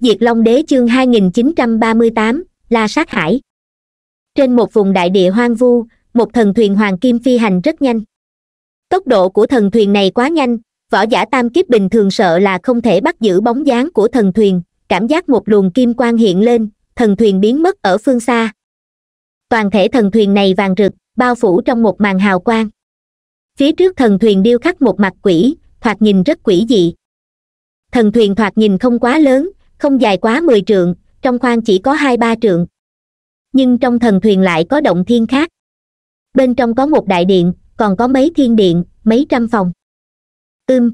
diệt long đế chương 2938, la sát hải trên một vùng đại địa hoang vu một thần thuyền hoàng kim phi hành rất nhanh tốc độ của thần thuyền này quá nhanh võ giả tam kiếp bình thường sợ là không thể bắt giữ bóng dáng của thần thuyền cảm giác một luồng kim quang hiện lên thần thuyền biến mất ở phương xa toàn thể thần thuyền này vàng rực bao phủ trong một màn hào quang phía trước thần thuyền điêu khắc một mặt quỷ thoạt nhìn rất quỷ dị thần thuyền thoạt nhìn không quá lớn không dài quá mười trượng trong khoang chỉ có hai ba trượng nhưng trong thần thuyền lại có động thiên khác bên trong có một đại điện còn có mấy thiên điện mấy trăm phòng ưm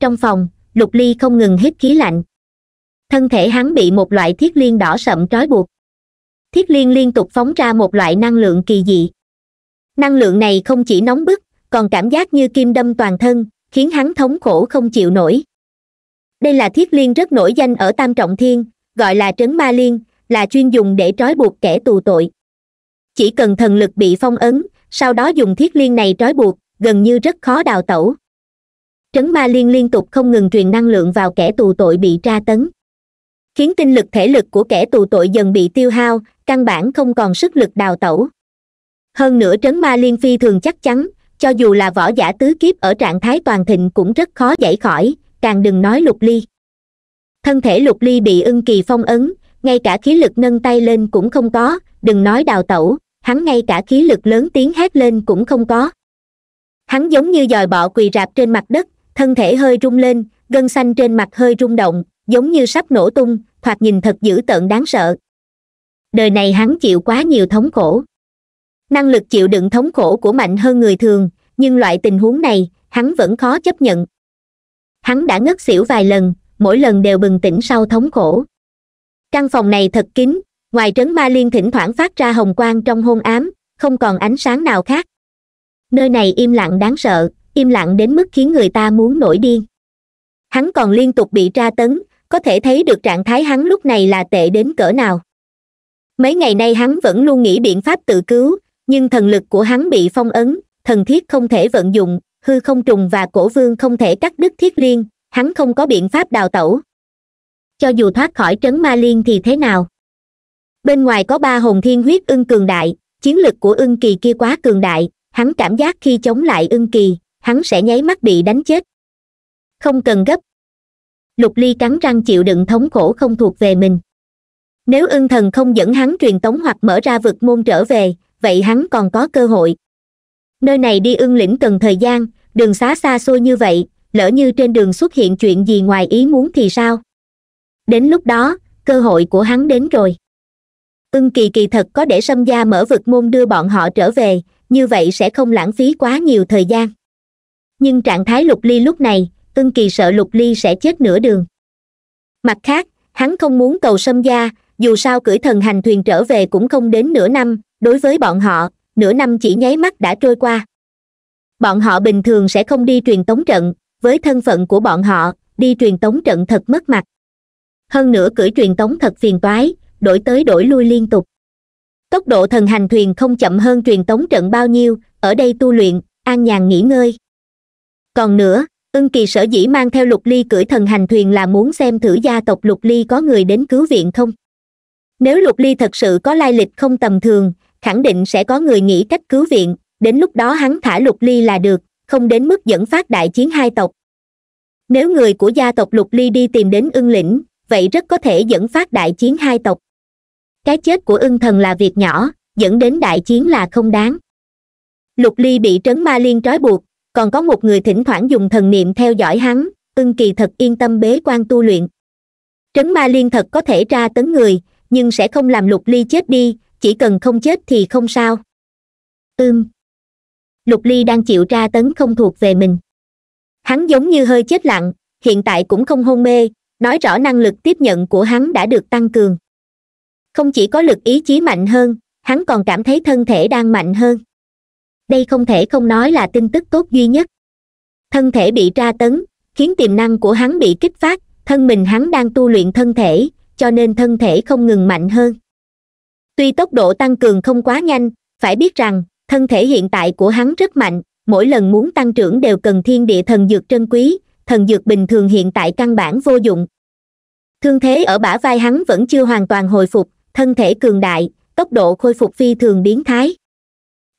trong phòng lục ly không ngừng hít khí lạnh thân thể hắn bị một loại thiết liên đỏ sậm trói buộc thiết liên liên tục phóng ra một loại năng lượng kỳ dị năng lượng này không chỉ nóng bức còn cảm giác như kim đâm toàn thân khiến hắn thống khổ không chịu nổi đây là thiết liên rất nổi danh ở tam trọng thiên gọi là trấn ma liên là chuyên dùng để trói buộc kẻ tù tội chỉ cần thần lực bị phong ấn sau đó dùng thiết liên này trói buộc gần như rất khó đào tẩu trấn ma liên liên tục không ngừng truyền năng lượng vào kẻ tù tội bị tra tấn khiến tinh lực thể lực của kẻ tù tội dần bị tiêu hao căn bản không còn sức lực đào tẩu hơn nữa trấn ma liên phi thường chắc chắn cho dù là võ giả tứ kiếp ở trạng thái toàn thịnh cũng rất khó giải khỏi càng đừng nói lục ly thân thể lục ly bị ưng kỳ phong ấn ngay cả khí lực nâng tay lên cũng không có đừng nói đào tẩu hắn ngay cả khí lực lớn tiếng hét lên cũng không có hắn giống như dòi bọ quỳ rạp trên mặt đất thân thể hơi rung lên gân xanh trên mặt hơi rung động giống như sắp nổ tung thoạt nhìn thật dữ tợn đáng sợ đời này hắn chịu quá nhiều thống khổ năng lực chịu đựng thống khổ của mạnh hơn người thường nhưng loại tình huống này hắn vẫn khó chấp nhận hắn đã ngất xỉu vài lần mỗi lần đều bừng tỉnh sau thống khổ căn phòng này thật kín ngoài trấn ma liên thỉnh thoảng phát ra hồng quang trong hôn ám không còn ánh sáng nào khác nơi này im lặng đáng sợ im lặng đến mức khiến người ta muốn nổi điên hắn còn liên tục bị tra tấn có thể thấy được trạng thái hắn lúc này là tệ đến cỡ nào mấy ngày nay hắn vẫn luôn nghĩ biện pháp tự cứu nhưng thần lực của hắn bị phong ấn thần thiết không thể vận dụng hư không trùng và cổ vương không thể cắt đứt thiết liên hắn không có biện pháp đào tẩu cho dù thoát khỏi trấn ma liên thì thế nào bên ngoài có ba hồn thiên huyết ưng cường đại chiến lực của ưng kỳ kia quá cường đại hắn cảm giác khi chống lại ưng kỳ hắn sẽ nháy mắt bị đánh chết không cần gấp lục ly cắn răng chịu đựng thống khổ không thuộc về mình nếu ưng thần không dẫn hắn truyền tống hoặc mở ra vực môn trở về vậy hắn còn có cơ hội nơi này đi ưng lĩnh cần thời gian đường xá xa xôi như vậy lỡ như trên đường xuất hiện chuyện gì ngoài ý muốn thì sao đến lúc đó cơ hội của hắn đến rồi ưng kỳ kỳ thật có để sâm gia mở vực môn đưa bọn họ trở về như vậy sẽ không lãng phí quá nhiều thời gian nhưng trạng thái lục ly lúc này ưng kỳ sợ lục ly sẽ chết nửa đường mặt khác hắn không muốn cầu sâm gia dù sao cưỡi thần hành thuyền trở về cũng không đến nửa năm đối với bọn họ nửa năm chỉ nháy mắt đã trôi qua bọn họ bình thường sẽ không đi truyền tống trận với thân phận của bọn họ đi truyền tống trận thật mất mặt hơn nữa cưỡi truyền tống thật phiền toái đổi tới đổi lui liên tục tốc độ thần hành thuyền không chậm hơn truyền tống trận bao nhiêu ở đây tu luyện an nhàn nghỉ ngơi còn nữa ưng kỳ sở dĩ mang theo lục ly cử thần hành thuyền là muốn xem thử gia tộc lục ly có người đến cứu viện không nếu lục ly thật sự có lai lịch không tầm thường khẳng định sẽ có người nghĩ cách cứu viện đến lúc đó hắn thả lục ly là được không đến mức dẫn phát đại chiến hai tộc nếu người của gia tộc lục ly đi tìm đến ưng lĩnh vậy rất có thể dẫn phát đại chiến hai tộc cái chết của ưng thần là việc nhỏ dẫn đến đại chiến là không đáng lục ly bị trấn ma liên trói buộc còn có một người thỉnh thoảng dùng thần niệm theo dõi hắn ưng kỳ thật yên tâm bế quan tu luyện trấn ma liên thật có thể tra tấn người nhưng sẽ không làm lục ly chết đi chỉ cần không chết thì không sao ưm lục ly đang chịu tra tấn không thuộc về mình hắn giống như hơi chết lặng hiện tại cũng không hôn mê nói rõ năng lực tiếp nhận của hắn đã được tăng cường không chỉ có lực ý chí mạnh hơn hắn còn cảm thấy thân thể đang mạnh hơn đây không thể không nói là tin tức tốt duy nhất thân thể bị tra tấn khiến tiềm năng của hắn bị kích phát thân mình hắn đang tu luyện thân thể cho nên thân thể không ngừng mạnh hơn tuy tốc độ tăng cường không quá nhanh phải biết rằng thân thể hiện tại của hắn rất mạnh mỗi lần muốn tăng trưởng đều cần thiên địa thần dược trân quý thần dược bình thường hiện tại căn bản vô dụng thương thế ở bả vai hắn vẫn chưa hoàn toàn hồi phục thân thể cường đại tốc độ khôi phục phi thường biến thái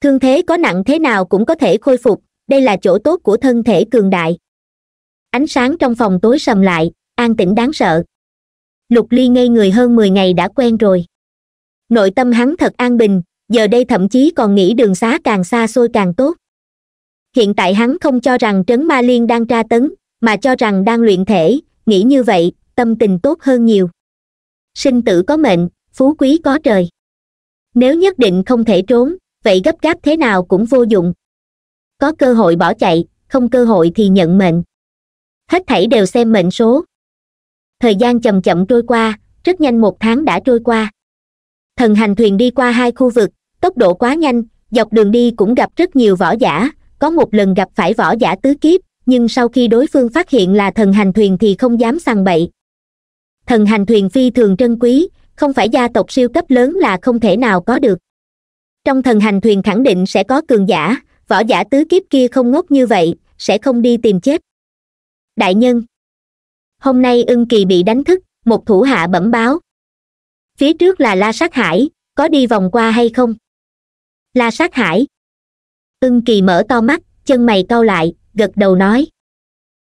thương thế có nặng thế nào cũng có thể khôi phục đây là chỗ tốt của thân thể cường đại ánh sáng trong phòng tối sầm lại an tĩnh đáng sợ lục ly ngây người hơn mười ngày đã quen rồi nội tâm hắn thật an bình giờ đây thậm chí còn nghĩ đường xá càng xa xôi càng tốt hiện tại hắn không cho rằng trấn ma liên đang tra tấn mà cho rằng đang luyện thể nghĩ như vậy tâm tình tốt hơn nhiều sinh tử có mệnh phú quý có trời nếu nhất định không thể trốn vậy gấp gáp thế nào cũng vô dụng có cơ hội bỏ chạy không cơ hội thì nhận mệnh hết thảy đều xem mệnh số thời gian chậm chậm trôi qua rất nhanh một tháng đã trôi qua thần hành thuyền đi qua hai khu vực tốc độ quá nhanh dọc đường đi cũng gặp rất nhiều võ giả có một lần gặp phải võ giả tứ kiếp nhưng sau khi đối phương phát hiện là thần hành thuyền thì không dám sằng bậy thần hành thuyền phi thường trân quý không phải gia tộc siêu cấp lớn là không thể nào có được trong thần hành thuyền khẳng định sẽ có cường giả võ giả tứ kiếp kia không ngốc như vậy sẽ không đi tìm chết đại nhân hôm nay ưng kỳ bị đánh thức một thủ hạ bẩm báo phía trước là la sát hải có đi vòng qua hay không la sát hải ưng kỳ mở to mắt chân mày cau lại gật đầu nói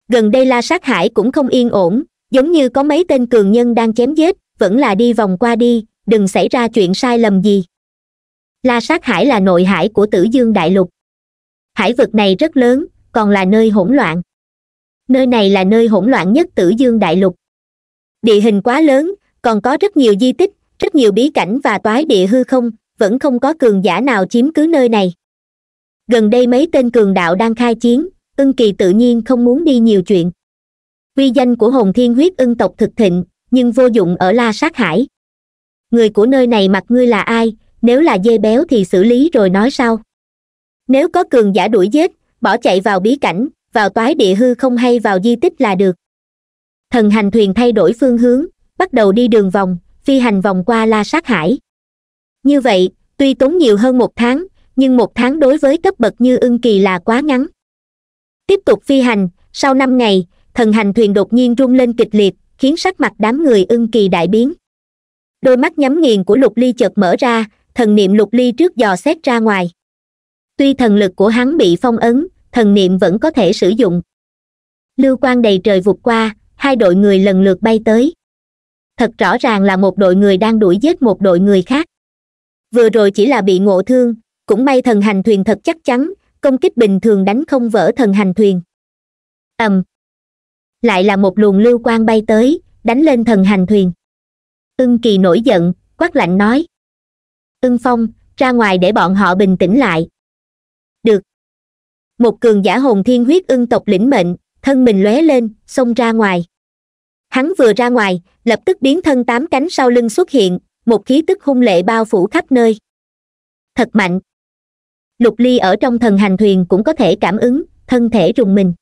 gần đây la sát hải cũng không yên ổn giống như có mấy tên cường nhân đang chém giết vẫn là đi vòng qua đi đừng xảy ra chuyện sai lầm gì la sát hải là nội hải của tử dương đại lục hải vực này rất lớn còn là nơi hỗn loạn nơi này là nơi hỗn loạn nhất tử dương đại lục địa hình quá lớn còn có rất nhiều di tích rất nhiều bí cảnh và toái địa hư không vẫn không có cường giả nào chiếm cứ nơi này gần đây mấy tên cường đạo đang khai chiến ưng kỳ tự nhiên không muốn đi nhiều chuyện uy danh của hồn thiên huyết ưng tộc thực thịnh nhưng vô dụng ở la sát hải người của nơi này mặc ngươi là ai nếu là dê béo thì xử lý rồi nói sau nếu có cường giả đuổi giết bỏ chạy vào bí cảnh vào toái địa hư không hay vào di tích là được thần hành thuyền thay đổi phương hướng bắt đầu đi đường vòng phi hành vòng qua la sát hải như vậy tuy tốn nhiều hơn một tháng nhưng một tháng đối với cấp bậc như ưng kỳ là quá ngắn tiếp tục phi hành sau năm ngày thần hành thuyền đột nhiên rung lên kịch liệt khiến sắc mặt đám người ưng kỳ đại biến đôi mắt nhắm nghiền của lục ly chợt mở ra thần niệm lục ly trước dò xét ra ngoài tuy thần lực của hắn bị phong ấn thần niệm vẫn có thể sử dụng lưu quan đầy trời vụt qua hai đội người lần lượt bay tới thật rõ ràng là một đội người đang đuổi giết một đội người khác vừa rồi chỉ là bị ngộ thương cũng may thần hành thuyền thật chắc chắn công kích bình thường đánh không vỡ thần hành thuyền ầm lại là một luồng lưu quang bay tới đánh lên thần hành thuyền ưng kỳ nổi giận quát lạnh nói ưng phong ra ngoài để bọn họ bình tĩnh lại được một cường giả hồn thiên huyết ưng tộc lĩnh mệnh thân mình lóe lên xông ra ngoài hắn vừa ra ngoài lập tức biến thân tám cánh sau lưng xuất hiện một khí tức hung lệ bao phủ khắp nơi thật mạnh lục ly ở trong thần hành thuyền cũng có thể cảm ứng thân thể rùng mình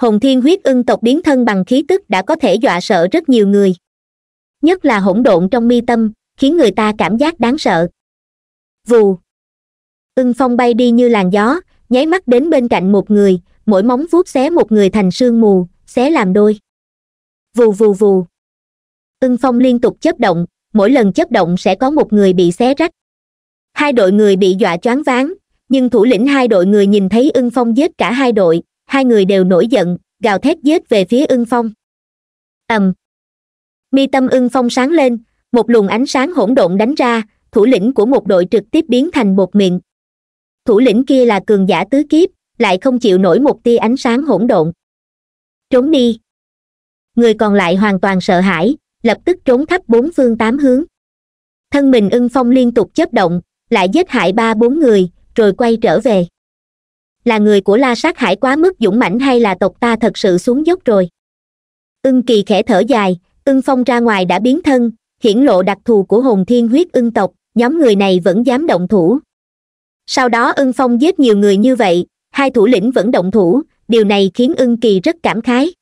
hồn thiên huyết ưng tộc biến thân bằng khí tức đã có thể dọa sợ rất nhiều người nhất là hỗn độn trong mi tâm khiến người ta cảm giác đáng sợ vù ưng phong bay đi như làn gió nháy mắt đến bên cạnh một người mỗi móng vuốt xé một người thành sương mù xé làm đôi vù vù vù ưng phong liên tục chớp động mỗi lần chớp động sẽ có một người bị xé rách hai đội người bị dọa choáng váng nhưng thủ lĩnh hai đội người nhìn thấy ưng phong giết cả hai đội hai người đều nổi giận gào thét giết về phía ưng phong ầm mi tâm ưng phong sáng lên một luồng ánh sáng hỗn độn đánh ra thủ lĩnh của một đội trực tiếp biến thành bột miệng thủ lĩnh kia là cường giả tứ kiếp lại không chịu nổi một tia ánh sáng hỗn độn trốn đi người còn lại hoàn toàn sợ hãi lập tức trốn khắp bốn phương tám hướng thân mình ưng phong liên tục chớp động lại giết hại ba bốn người rồi quay trở về là người của la sát hải quá mức dũng mãnh hay là tộc ta thật sự xuống dốc rồi ưng kỳ khẽ thở dài ưng phong ra ngoài đã biến thân hiển lộ đặc thù của hồn thiên huyết ưng tộc nhóm người này vẫn dám động thủ sau đó ưng phong giết nhiều người như vậy hai thủ lĩnh vẫn động thủ điều này khiến ưng kỳ rất cảm khái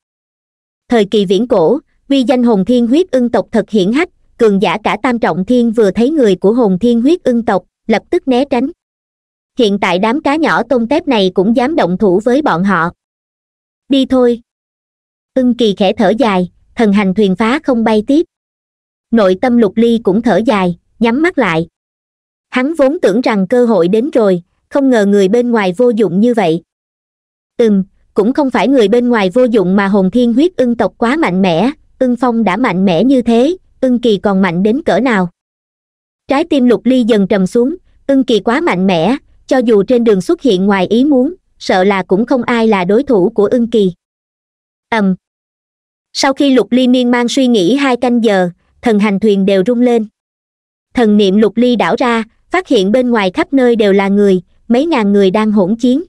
thời kỳ viễn cổ uy danh hồn thiên huyết ưng tộc thật hiển hách cường giả cả tam trọng thiên vừa thấy người của hồn thiên huyết ưng tộc lập tức né tránh hiện tại đám cá nhỏ tôm tép này cũng dám động thủ với bọn họ đi thôi ưng kỳ khẽ thở dài thần hành thuyền phá không bay tiếp nội tâm lục ly cũng thở dài nhắm mắt lại hắn vốn tưởng rằng cơ hội đến rồi không ngờ người bên ngoài vô dụng như vậy ừm cũng không phải người bên ngoài vô dụng mà hồn thiên huyết ưng tộc quá mạnh mẽ ưng phong đã mạnh mẽ như thế ưng kỳ còn mạnh đến cỡ nào trái tim lục ly dần trầm xuống ưng kỳ quá mạnh mẽ cho dù trên đường xuất hiện ngoài ý muốn sợ là cũng không ai là đối thủ của ưng kỳ ầm um. sau khi lục ly miên mang suy nghĩ hai canh giờ thần hành thuyền đều rung lên thần niệm lục ly đảo ra phát hiện bên ngoài khắp nơi đều là người mấy ngàn người đang hỗn chiến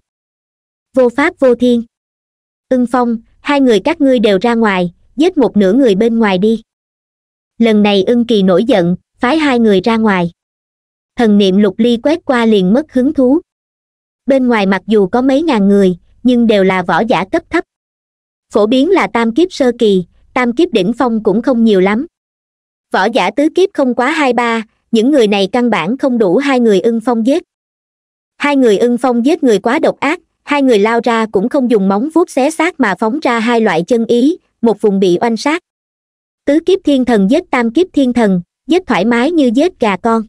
vô pháp vô thiên ưng phong hai người các ngươi đều ra ngoài giết một nửa người bên ngoài đi lần này ưng kỳ nổi giận phái hai người ra ngoài thần niệm lục ly quét qua liền mất hứng thú bên ngoài mặc dù có mấy ngàn người nhưng đều là võ giả cấp thấp phổ biến là tam kiếp sơ kỳ tam kiếp đỉnh phong cũng không nhiều lắm võ giả tứ kiếp không quá hai ba những người này căn bản không đủ hai người ưng phong giết hai người ưng phong giết người quá độc ác hai người lao ra cũng không dùng móng vuốt xé xác mà phóng ra hai loại chân ý một vùng bị oanh sát tứ kiếp thiên thần giết tam kiếp thiên thần giết thoải mái như giết gà con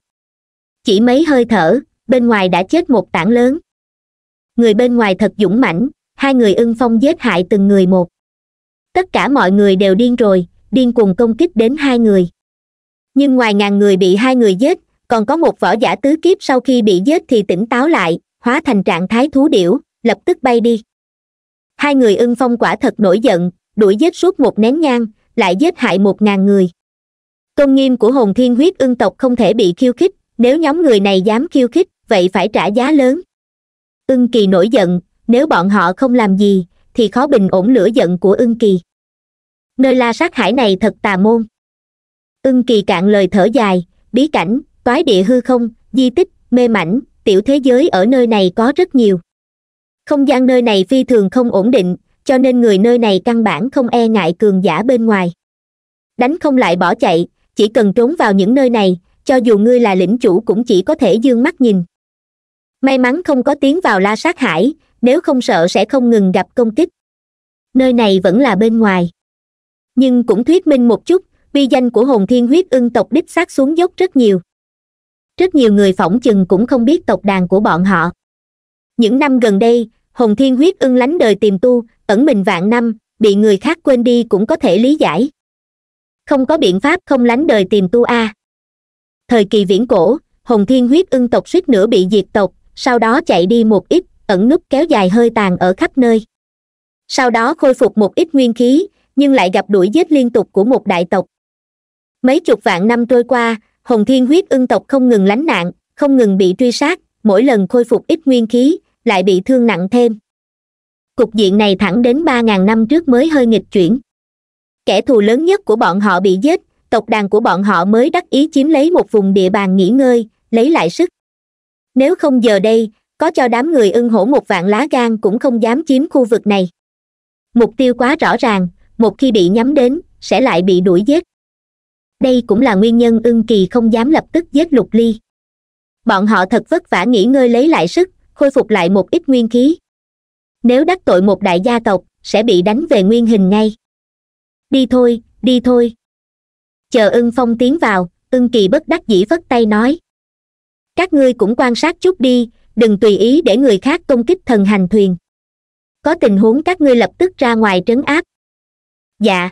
chỉ mấy hơi thở bên ngoài đã chết một tảng lớn người bên ngoài thật dũng mãnh hai người ưng phong giết hại từng người một tất cả mọi người đều điên rồi điên cuồng công kích đến hai người nhưng ngoài ngàn người bị hai người giết còn có một võ giả tứ kiếp sau khi bị giết thì tỉnh táo lại hóa thành trạng thái thú điểu lập tức bay đi hai người ưng phong quả thật nổi giận đuổi giết suốt một nén nhang lại giết hại một ngàn người tôn nghiêm của hồn thiên huyết ưng tộc không thể bị khiêu khích nếu nhóm người này dám khiêu khích vậy phải trả giá lớn ưng kỳ nổi giận nếu bọn họ không làm gì thì khó bình ổn lửa giận của ưng kỳ nơi la sát hải này thật tà môn ưng kỳ cạn lời thở dài bí cảnh toái địa hư không di tích mê mảnh tiểu thế giới ở nơi này có rất nhiều không gian nơi này phi thường không ổn định cho nên người nơi này căn bản không e ngại cường giả bên ngoài đánh không lại bỏ chạy chỉ cần trốn vào những nơi này cho dù ngươi là lĩnh chủ cũng chỉ có thể d ư ơ n g mắt nhìn may mắn không có tiến vào la sát hải nếu không sợ sẽ không ngừng gặp công kích nơi này vẫn là bên ngoài nhưng cũng thuyết minh một chút bi danh của hồn thiên huyết ưng tộc đích xác xuống dốc rất nhiều rất nhiều người phỏng chừng cũng không biết tộc đàn của bọn họ những năm gần đây hồng thiên huyết ưng lánh đời tìm tu ẩn mình vạn năm bị người khác quên đi cũng có thể lý giải không có biện pháp không lánh đời tìm tu a à. thời kỳ viễn cổ hồng thiên huyết ưng tộc suýt nữa bị diệt tộc sau đó chạy đi một ít ẩn núp kéo dài hơi tàn ở khắp nơi sau đó khôi phục một ít nguyên khí nhưng lại gặp đuổi giết liên tục của một đại tộc mấy chục vạn năm trôi qua hồng thiên huyết ưng tộc không ngừng lánh nạn không ngừng bị truy sát mỗi lần khôi phục ít nguyên khí lại bị thương nặng thêm cục diện này thẳng đến ba ngàn năm trước mới hơi nghịch chuyển kẻ thù lớn nhất của bọn họ bị giết tộc đàn của bọn họ mới đắc ý chiếm lấy một vùng địa bàn nghỉ ngơi lấy lại sức nếu không giờ đây có cho đám người ưng hổ một vạn lá gan cũng không dám chiếm khu vực này mục tiêu quá rõ ràng một khi bị nhắm đến sẽ lại bị đuổi giết đây cũng là nguyên nhân ưng kỳ không dám lập tức giết lục ly bọn họ thật vất vả nghỉ ngơi lấy lại sức khôi phục lại một ít nguyên khí nếu đắc tội một đại gia tộc sẽ bị đánh về nguyên hình ngay đi thôi đi thôi chờ ưng phong tiến vào ưng kỳ bất đắc dĩ vất tay nói các ngươi cũng quan sát chút đi đừng tùy ý để người khác công kích thần hành thuyền có tình huống các ngươi lập tức ra ngoài trấn áp dạ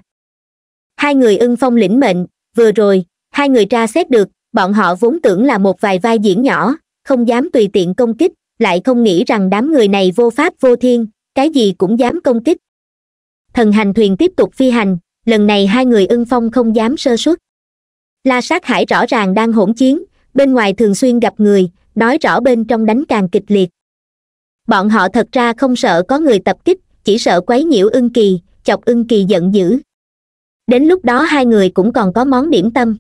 hai người ưng phong lĩnh mệnh vừa rồi hai người tra xét được bọn họ vốn tưởng là một vài vai diễn nhỏ không dám tùy tiện công kích lại không nghĩ rằng đám người này vô pháp vô thiên cái gì cũng dám công kích thần hành thuyền tiếp tục phi hành lần này hai người ưng phong không dám sơ suất la sát hải rõ ràng đang hỗn chiến bên ngoài thường xuyên gặp người nói rõ bên trong đánh càng kịch liệt bọn họ thật ra không sợ có người tập kích chỉ sợ quấy nhiễu ưng kỳ chọc ưng kỳ giận dữ đến lúc đó hai người cũng còn có món điểm tâm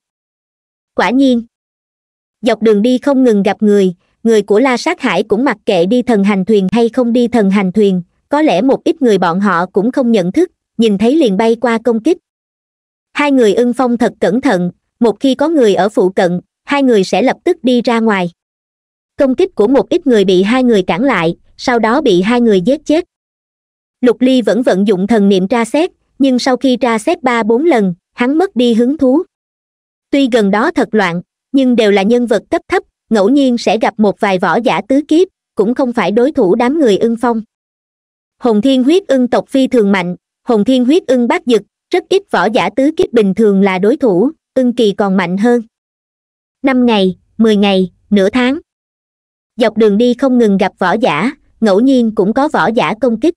quả nhiên dọc đường đi không ngừng gặp người người của la sát hải cũng mặc kệ đi thần hành thuyền hay không đi thần hành thuyền có lẽ một ít người bọn họ cũng không nhận thức nhìn thấy liền bay qua công kích hai người ưng phong thật cẩn thận một khi có người ở phụ cận hai người sẽ lập tức đi ra ngoài công kích của một ít người bị hai người cản lại sau đó bị hai người giết chết lục ly vẫn vận dụng thần niệm tra xét nhưng sau khi tra xét ba bốn lần hắn mất đi hứng thú tuy gần đó thật loạn nhưng đều là nhân vật cấp thấp ngẫu nhiên sẽ gặp một vài võ giả tứ kiếp cũng không phải đối thủ đám người ưng phong Hồng thiên huyết ưng tộc phi thường mạnh Hồng thiên huyết ưng bát dực rất ít võ giả tứ kiếp bình thường là đối thủ ưng kỳ còn mạnh hơn năm ngày mười ngày nửa tháng dọc đường đi không ngừng gặp võ giả ngẫu nhiên cũng có võ giả công kích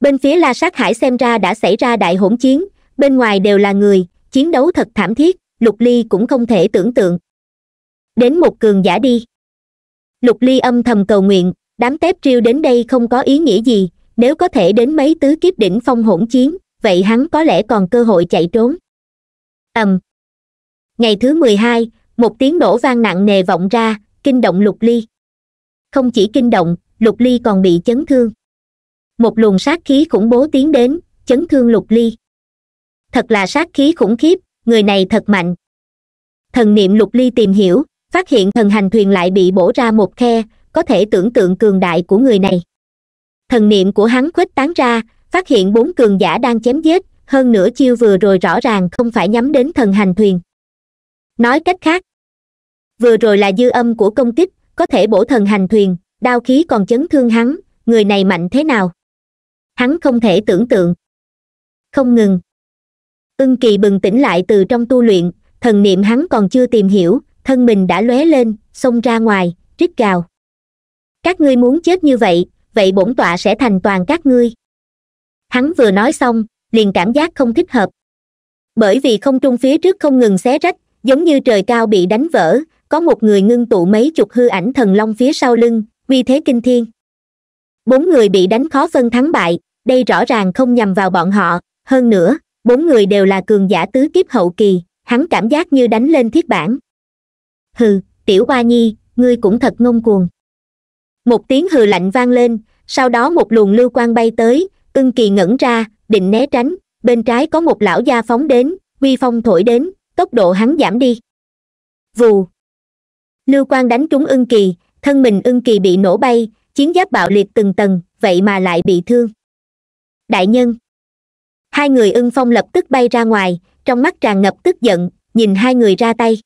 bên phía la sát hải xem ra đã xảy ra đại hỗn chiến bên ngoài đều là người chiến đấu thật thảm thiết lục ly cũng không thể tưởng tượng đến một cường giả đi lục ly âm thầm cầu nguyện đám tép riêu đến đây không có ý nghĩa gì nếu có thể đến mấy tứ kiếp đỉnh phong hỗn chiến vậy hắn có lẽ còn cơ hội chạy trốn ầm um. ngày thứ mười hai một tiếng nổ vang nặng nề vọng ra kinh động lục ly không chỉ kinh động lục ly còn bị chấn thương một luồng sát khí khủng bố tiến đến chấn thương lục ly thật là sát khí khủng khiếp người này thật mạnh thần niệm lục ly tìm hiểu phát hiện thần hành thuyền lại bị bổ ra một khe có thể tưởng tượng cường đại của người này thần niệm của hắn khuếch tán ra phát hiện bốn cường giả đang chém giết hơn nửa chiêu vừa rồi rõ ràng không phải nhắm đến thần hành thuyền nói cách khác vừa rồi là dư âm của công kích có thể bổ thần hành thuyền đao khí còn chấn thương hắn người này mạnh thế nào hắn không thể tưởng tượng không ngừng ưng kỳ bừng tỉnh lại từ trong tu luyện thần niệm hắn còn chưa tìm hiểu thân mình đã lóe lên xông ra ngoài rít gào các ngươi muốn chết như vậy vậy bổn tọa sẽ thành toàn các ngươi hắn vừa nói xong liền cảm giác không thích hợp bởi vì không trung phía trước không ngừng xé rách giống như trời cao bị đánh vỡ có một người ngưng tụ mấy chục hư ảnh thần long phía sau lưng uy thế kinh thiên bốn người bị đánh khó phân thắng bại đây rõ ràng không nhằm vào bọn họ hơn nữa bốn người đều là cường giả tứ kiếp hậu kỳ hắn cảm giác như đánh lên thiết bản hừ tiểu ba nhi ngươi cũng thật ngông cuồng một tiếng hừ lạnh vang lên sau đó một luồng lưu quang bay tới ưng kỳ ngẩn ra định né tránh bên trái có một lão gia phóng đến uy phong thổi đến tốc độ hắn giảm đi vù lưu quang đánh trúng ưng kỳ thân mình ưng kỳ bị nổ bay chiến giáp bạo liệt từng tầng vậy mà lại bị thương đại nhân hai người ưng phong lập tức bay ra ngoài trong mắt tràn ngập tức giận nhìn hai người ra tay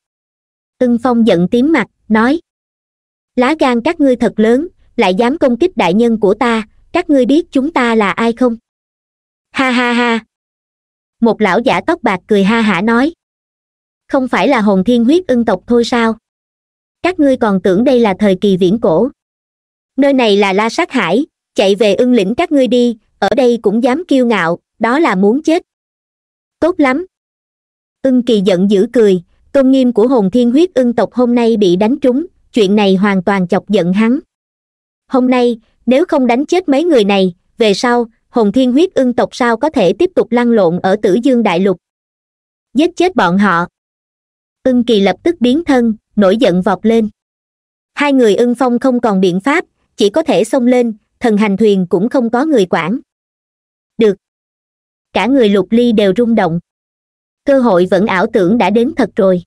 ưng phong giận tím mặt nói lá gan các ngươi thật lớn lại dám công kích đại nhân của ta các ngươi biết chúng ta là ai không ha ha ha một lão giả tóc bạc cười ha hả nói không phải là hồn thiên huyết ưng tộc thôi sao các ngươi còn tưởng đây là thời kỳ viễn cổ nơi này là la sát hải chạy về ưng lĩnh các ngươi đi ở đây cũng dám kiêu ngạo đó là muốn chết tốt lắm ưng kỳ giận dữ cười tôn nghiêm của hồn thiên huyết ưng tộc hôm nay bị đánh trúng chuyện này hoàn toàn chọc giận hắn hôm nay nếu không đánh chết mấy người này về sau hồn thiên huyết ưng tộc sao có thể tiếp tục lăn lộn ở tử dương đại lục giết chết bọn họ ưng kỳ lập tức biến thân nổi giận vọt lên hai người ưng phong không còn biện pháp chỉ có thể xông lên thần hành thuyền cũng không có người quản được cả người lục ly đều rung động cơ hội vẫn ảo tưởng đã đến thật rồi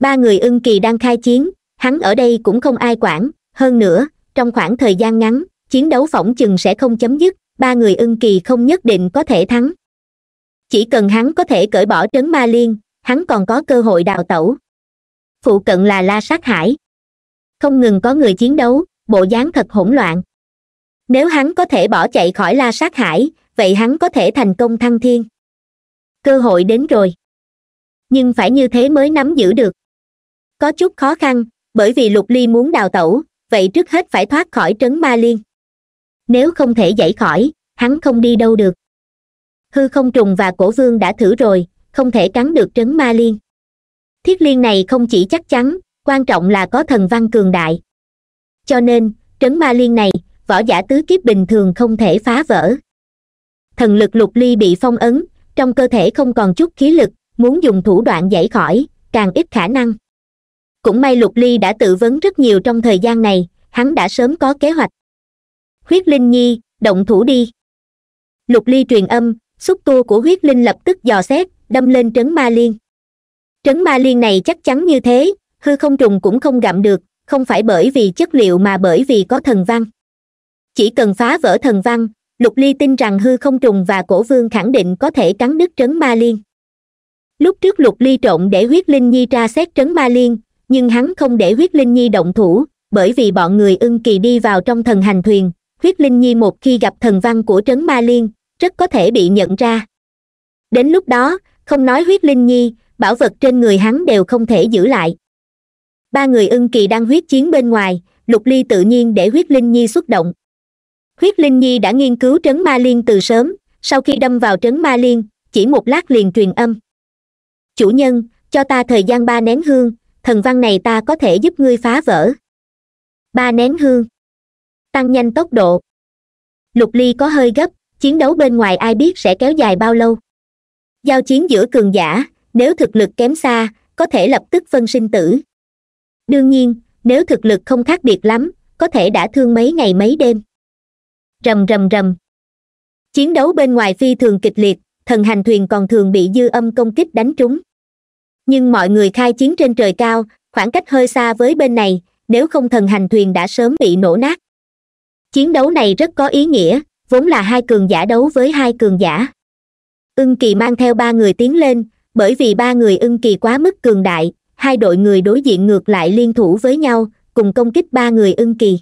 ba người ưng kỳ đang khai chiến hắn ở đây cũng không ai quản hơn nữa trong khoảng thời gian ngắn chiến đấu phỏng chừng sẽ không chấm dứt ba người ưng kỳ không nhất định có thể thắng chỉ cần hắn có thể cởi bỏ trấn ma liên hắn còn có cơ hội đào tẩu phụ cận là la sát hải không ngừng có người chiến đấu bộ dáng thật hỗn loạn nếu hắn có thể bỏ chạy khỏi la sát hải vậy hắn có thể thành công thăng thiên cơ hội đến rồi nhưng phải như thế mới nắm giữ được có chút khó khăn bởi vì lục ly muốn đào tẩu vậy trước hết phải thoát khỏi trấn ma liên nếu không thể dãy khỏi hắn không đi đâu được hư không trùng và cổ vương đã thử rồi không thể cắn được trấn ma liên thiết liên này không chỉ chắc chắn quan trọng là có thần văn cường đại cho nên trấn ma liên này võ giả tứ kiếp bình thường không thể phá vỡ thần lực lục ly bị phong ấn trong cơ thể không còn chút khí lực muốn dùng thủ đoạn dãy khỏi càng ít khả năng cũng may lục ly đã tự vấn rất nhiều trong thời gian này hắn đã sớm có kế hoạch huyết linh nhi động thủ đi lục ly truyền âm xúc tua của huyết linh lập tức dò xét đâm lên trấn ma liên trấn ma liên này chắc chắn như thế hư không trùng cũng không gặm được không phải bởi vì chất liệu mà bởi vì có thần văn chỉ cần phá vỡ thần văn lục ly tin rằng hư không trùng và cổ vương khẳng định có thể cắn đứt trấn ma liên lúc trước lục ly trộn để huyết linh nhi tra xét trấn ma liên nhưng hắn không để huyết linh nhi động thủ bởi vì bọn người ưng kỳ đi vào trong thần hành thuyền huyết linh nhi một khi gặp thần văn của trấn ma liên rất có thể bị nhận ra đến lúc đó không nói huyết linh nhi bảo vật trên người hắn đều không thể giữ lại ba người ưng kỳ đang huyết chiến bên ngoài lục ly tự nhiên để huyết linh nhi xuất động Khuyết linh nhi đã nghiên cứu trấn ma liên từ sớm sau khi đâm vào trấn ma liên chỉ một lát liền truyền âm chủ nhân cho ta thời gian ba nén hương thần văn này ta có thể giúp ngươi phá vỡ ba nén hương tăng nhanh tốc độ lục ly có hơi gấp chiến đấu bên ngoài ai biết sẽ kéo dài bao lâu giao chiến giữa cường giả nếu thực lực kém xa có thể lập tức phân sinh tử đương nhiên nếu thực lực không khác biệt lắm có thể đã thương mấy ngày mấy đêm rầm rầm rầm chiến đấu bên ngoài phi thường kịch liệt thần hành thuyền còn thường bị dư âm công kích đánh trúng nhưng mọi người khai chiến trên trời cao khoảng cách hơi xa với bên này nếu không thần hành thuyền đã sớm bị nổ nát chiến đấu này rất có ý nghĩa vốn là hai cường giả đấu với hai cường giả ưng kỳ mang theo ba người tiến lên bởi vì ba người ưng kỳ quá mức cường đại hai đội người đối diện ngược lại liên thủ với nhau cùng công kích ba người ưng kỳ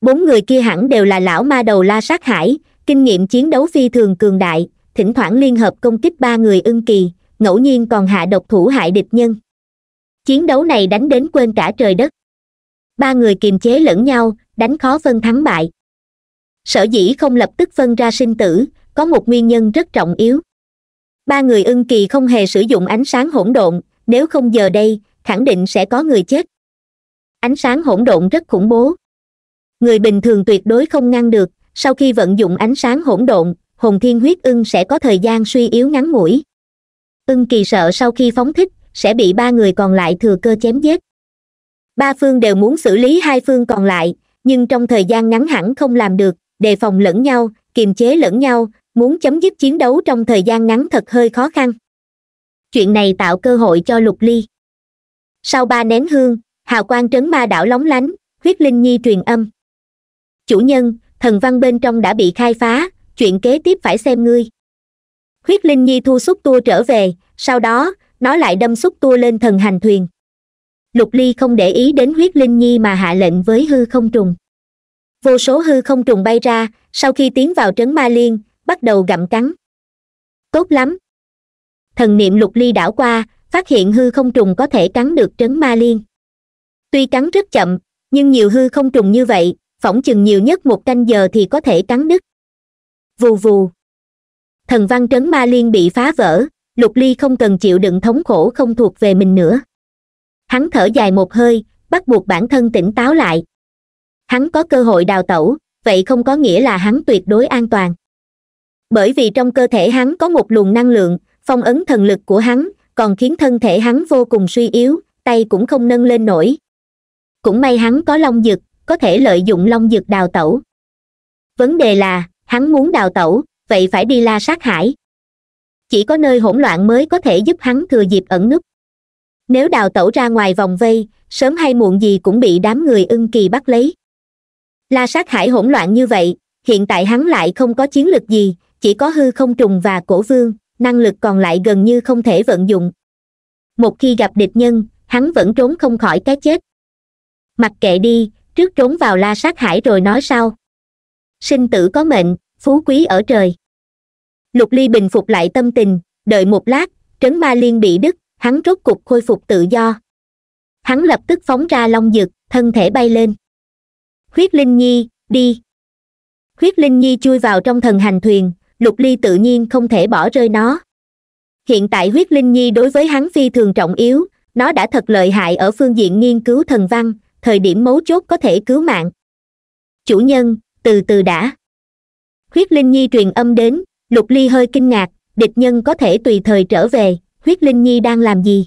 bốn người kia hẳn đều là lão ma đầu la sát hải kinh nghiệm chiến đấu phi thường cường đại thỉnh thoảng liên hợp công kích ba người ưng kỳ ngẫu nhiên còn hạ độc thủ hại địch nhân chiến đấu này đánh đến quên cả trời đất ba người kiềm chế lẫn nhau đánh khó phân thắng bại sở dĩ không lập tức phân ra sinh tử có một nguyên nhân rất trọng yếu ba người ưng kỳ không hề sử dụng ánh sáng hỗn độn nếu không giờ đây khẳng định sẽ có người chết ánh sáng hỗn độn rất khủng bố người bình thường tuyệt đối không ngăn được sau khi vận dụng ánh sáng hỗn độn hồn thiên huyết ưng sẽ có thời gian suy yếu ngắn ngủi ưng kỳ sợ sau khi phóng thích sẽ bị ba người còn lại thừa cơ chém giết ba phương đều muốn xử lý hai phương còn lại nhưng trong thời gian ngắn hẳn không làm được đề phòng lẫn nhau kiềm chế lẫn nhau muốn chấm dứt chiến đấu trong thời gian ngắn thật hơi khó khăn chuyện này tạo cơ hội cho lục ly sau ba nén hương hào quang trấn ma đảo lóng lánh huyết linh nhi truyền âm chủ nhân thần văn bên trong đã bị khai phá chuyện kế tiếp phải xem ngươi huyết linh nhi thu xúc tua trở về sau đó nó lại đâm xúc tua lên thần hành thuyền lục ly không để ý đến huyết linh nhi mà hạ lệnh với hư không trùng vô số hư không trùng bay ra sau khi tiến vào trấn ma liên bắt đầu gặm cắn tốt lắm thần niệm lục ly đảo qua phát hiện hư không trùng có thể cắn được trấn ma liên tuy cắn rất chậm nhưng nhiều hư không trùng như vậy phỏng chừng nhiều nhất một canh giờ thì có thể cắn đứt vù vù thần văn trấn ma liên bị phá vỡ lục ly không cần chịu đựng thống khổ không thuộc về mình nữa hắn thở dài một hơi bắt buộc bản thân tỉnh táo lại hắn có cơ hội đào tẩu vậy không có nghĩa là hắn tuyệt đối an toàn bởi vì trong cơ thể hắn có một luồng năng lượng phong ấn thần lực của hắn còn khiến thân thể hắn vô cùng suy yếu tay cũng không nâng lên nổi cũng may hắn có long dực có thể lợi dụng long dược đào tẩu vấn đề là hắn muốn đào tẩu vậy phải đi la sát hải chỉ có nơi hỗn loạn mới có thể giúp hắn thừa dịp ẩn núp nếu đào tẩu ra ngoài vòng vây sớm hay muộn gì cũng bị đám người ưng kỳ bắt lấy la sát hải hỗn loạn như vậy hiện tại hắn lại không có chiến lực gì chỉ có hư không trùng và cổ vương năng lực còn lại gần như không thể vận dụng một khi gặp địch nhân hắn vẫn trốn không khỏi cái chết mặc kệ đi trước trốn vào la sát hải rồi nói sau sinh tử có mệnh phú quý ở trời lục ly bình phục lại tâm tình đợi một lát trấn ma liên bị đứt hắn rốt cục khôi phục tự do hắn lập tức phóng ra long dực thân thể bay lên huyết linh nhi đi huyết linh nhi chui vào trong thần hành thuyền lục ly tự nhiên không thể bỏ rơi nó hiện tại huyết linh nhi đối với hắn phi thường trọng yếu nó đã thật lợi hại ở phương diện nghiên cứu thần văn thời điểm mấu chốt có thể cứu mạng chủ nhân từ từ đã huyết linh nhi truyền âm đến lục ly hơi kinh ngạc địch nhân có thể tùy thời trở về huyết linh nhi đang làm gì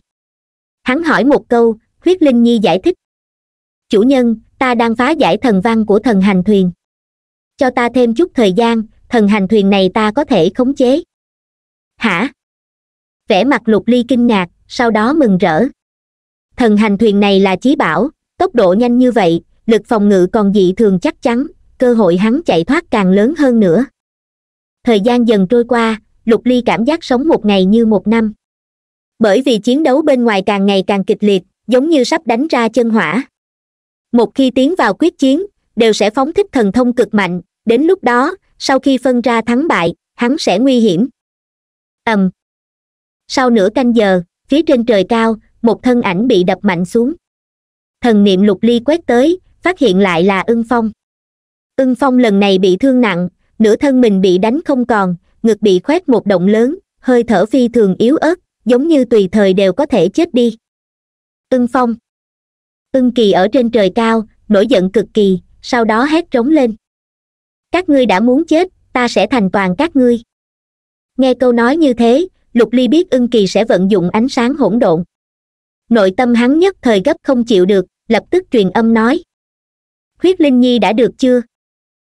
hắn hỏi một câu huyết linh nhi giải thích chủ nhân ta đang phá giải thần văn của thần hành thuyền cho ta thêm chút thời gian thần hành thuyền này ta có thể khống chế hả vẻ mặt lục ly kinh ngạc sau đó mừng rỡ thần hành thuyền này là chí bảo tốc độ nhanh như vậy lực phòng ngự còn dị thường chắc chắn cơ hội hắn chạy thoát càng lớn hơn nữa thời gian dần trôi qua lục ly cảm giác sống một ngày như một năm bởi vì chiến đấu bên ngoài càng ngày càng kịch liệt giống như sắp đánh ra chân hỏa một khi tiến vào quyết chiến đều sẽ phóng thích thần thông cực mạnh đến lúc đó sau khi phân ra thắng bại hắn sẽ nguy hiểm ầm sau nửa canh giờ phía trên trời cao một thân ảnh bị đập mạnh xuống thần niệm lục ly quét tới phát hiện lại là ưng phong ưng phong lần này bị thương nặng nửa thân mình bị đánh không còn ngực bị khoét một động lớn hơi thở phi thường yếu ớt giống như tùy thời đều có thể chết đi ưng phong ưng kỳ ở trên trời cao nổi giận cực kỳ sau đó hét trống lên các ngươi đã muốn chết ta sẽ thành toàn các ngươi nghe câu nói như thế lục ly biết ưng kỳ sẽ vận dụng ánh sáng hỗn độn nội tâm hắn nhất thời gấp không chịu được lập tức truyền âm nói Khuyết linh nhi đã được chưa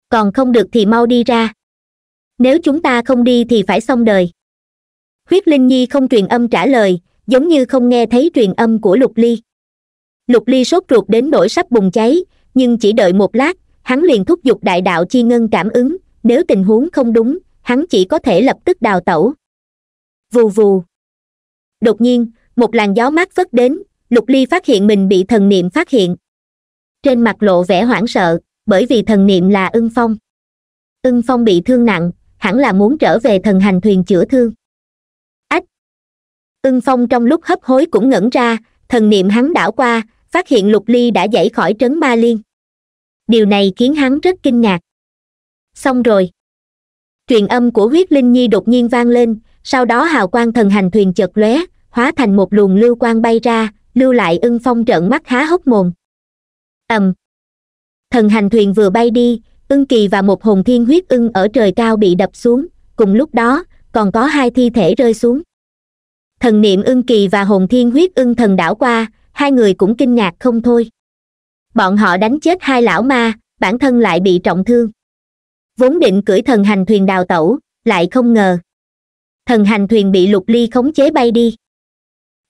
còn không được thì mau đi ra nếu chúng ta không đi thì phải xong đời Khuyết linh nhi không truyền âm trả lời giống như không nghe thấy truyền âm của lục ly lục ly sốt ruột đến nỗi sắp bùng cháy nhưng chỉ đợi một lát hắn liền thúc giục đại đạo chi ngân cảm ứng nếu tình huống không đúng hắn chỉ có thể lập tức đào tẩu vù vù đột nhiên một làn gió mát vất đến lục ly phát hiện mình bị thần niệm phát hiện trên mặt lộ vẻ hoảng sợ bởi vì thần niệm là ưng phong ưng phong bị thương nặng hẳn là muốn trở về thần hành thuyền chữa thương ách ưng phong trong lúc hấp hối cũng ngẩn ra thần niệm hắn đảo qua phát hiện lục ly đã dãy khỏi trấn ma liên điều này khiến hắn rất kinh ngạc xong rồi truyền âm của huyết linh nhi đột nhiên vang lên sau đó hào quang thần hành thuyền chợt lóe hóa thành một luồng lưu quang bay ra lưu lại ưng phong trợn mắt há hốc mồm ầm thần hành thuyền vừa bay đi ưng kỳ và một hồn thiên huyết ưng ở trời cao bị đập xuống cùng lúc đó còn có hai thi thể rơi xuống thần niệm ưng kỳ và hồn thiên huyết ưng thần đảo qua hai người cũng kinh ngạc không thôi bọn họ đánh chết hai lão ma bản thân lại bị trọng thương vốn định cưỡi thần hành thuyền đào tẩu lại không ngờ thần hành thuyền bị lục ly khống chế bay đi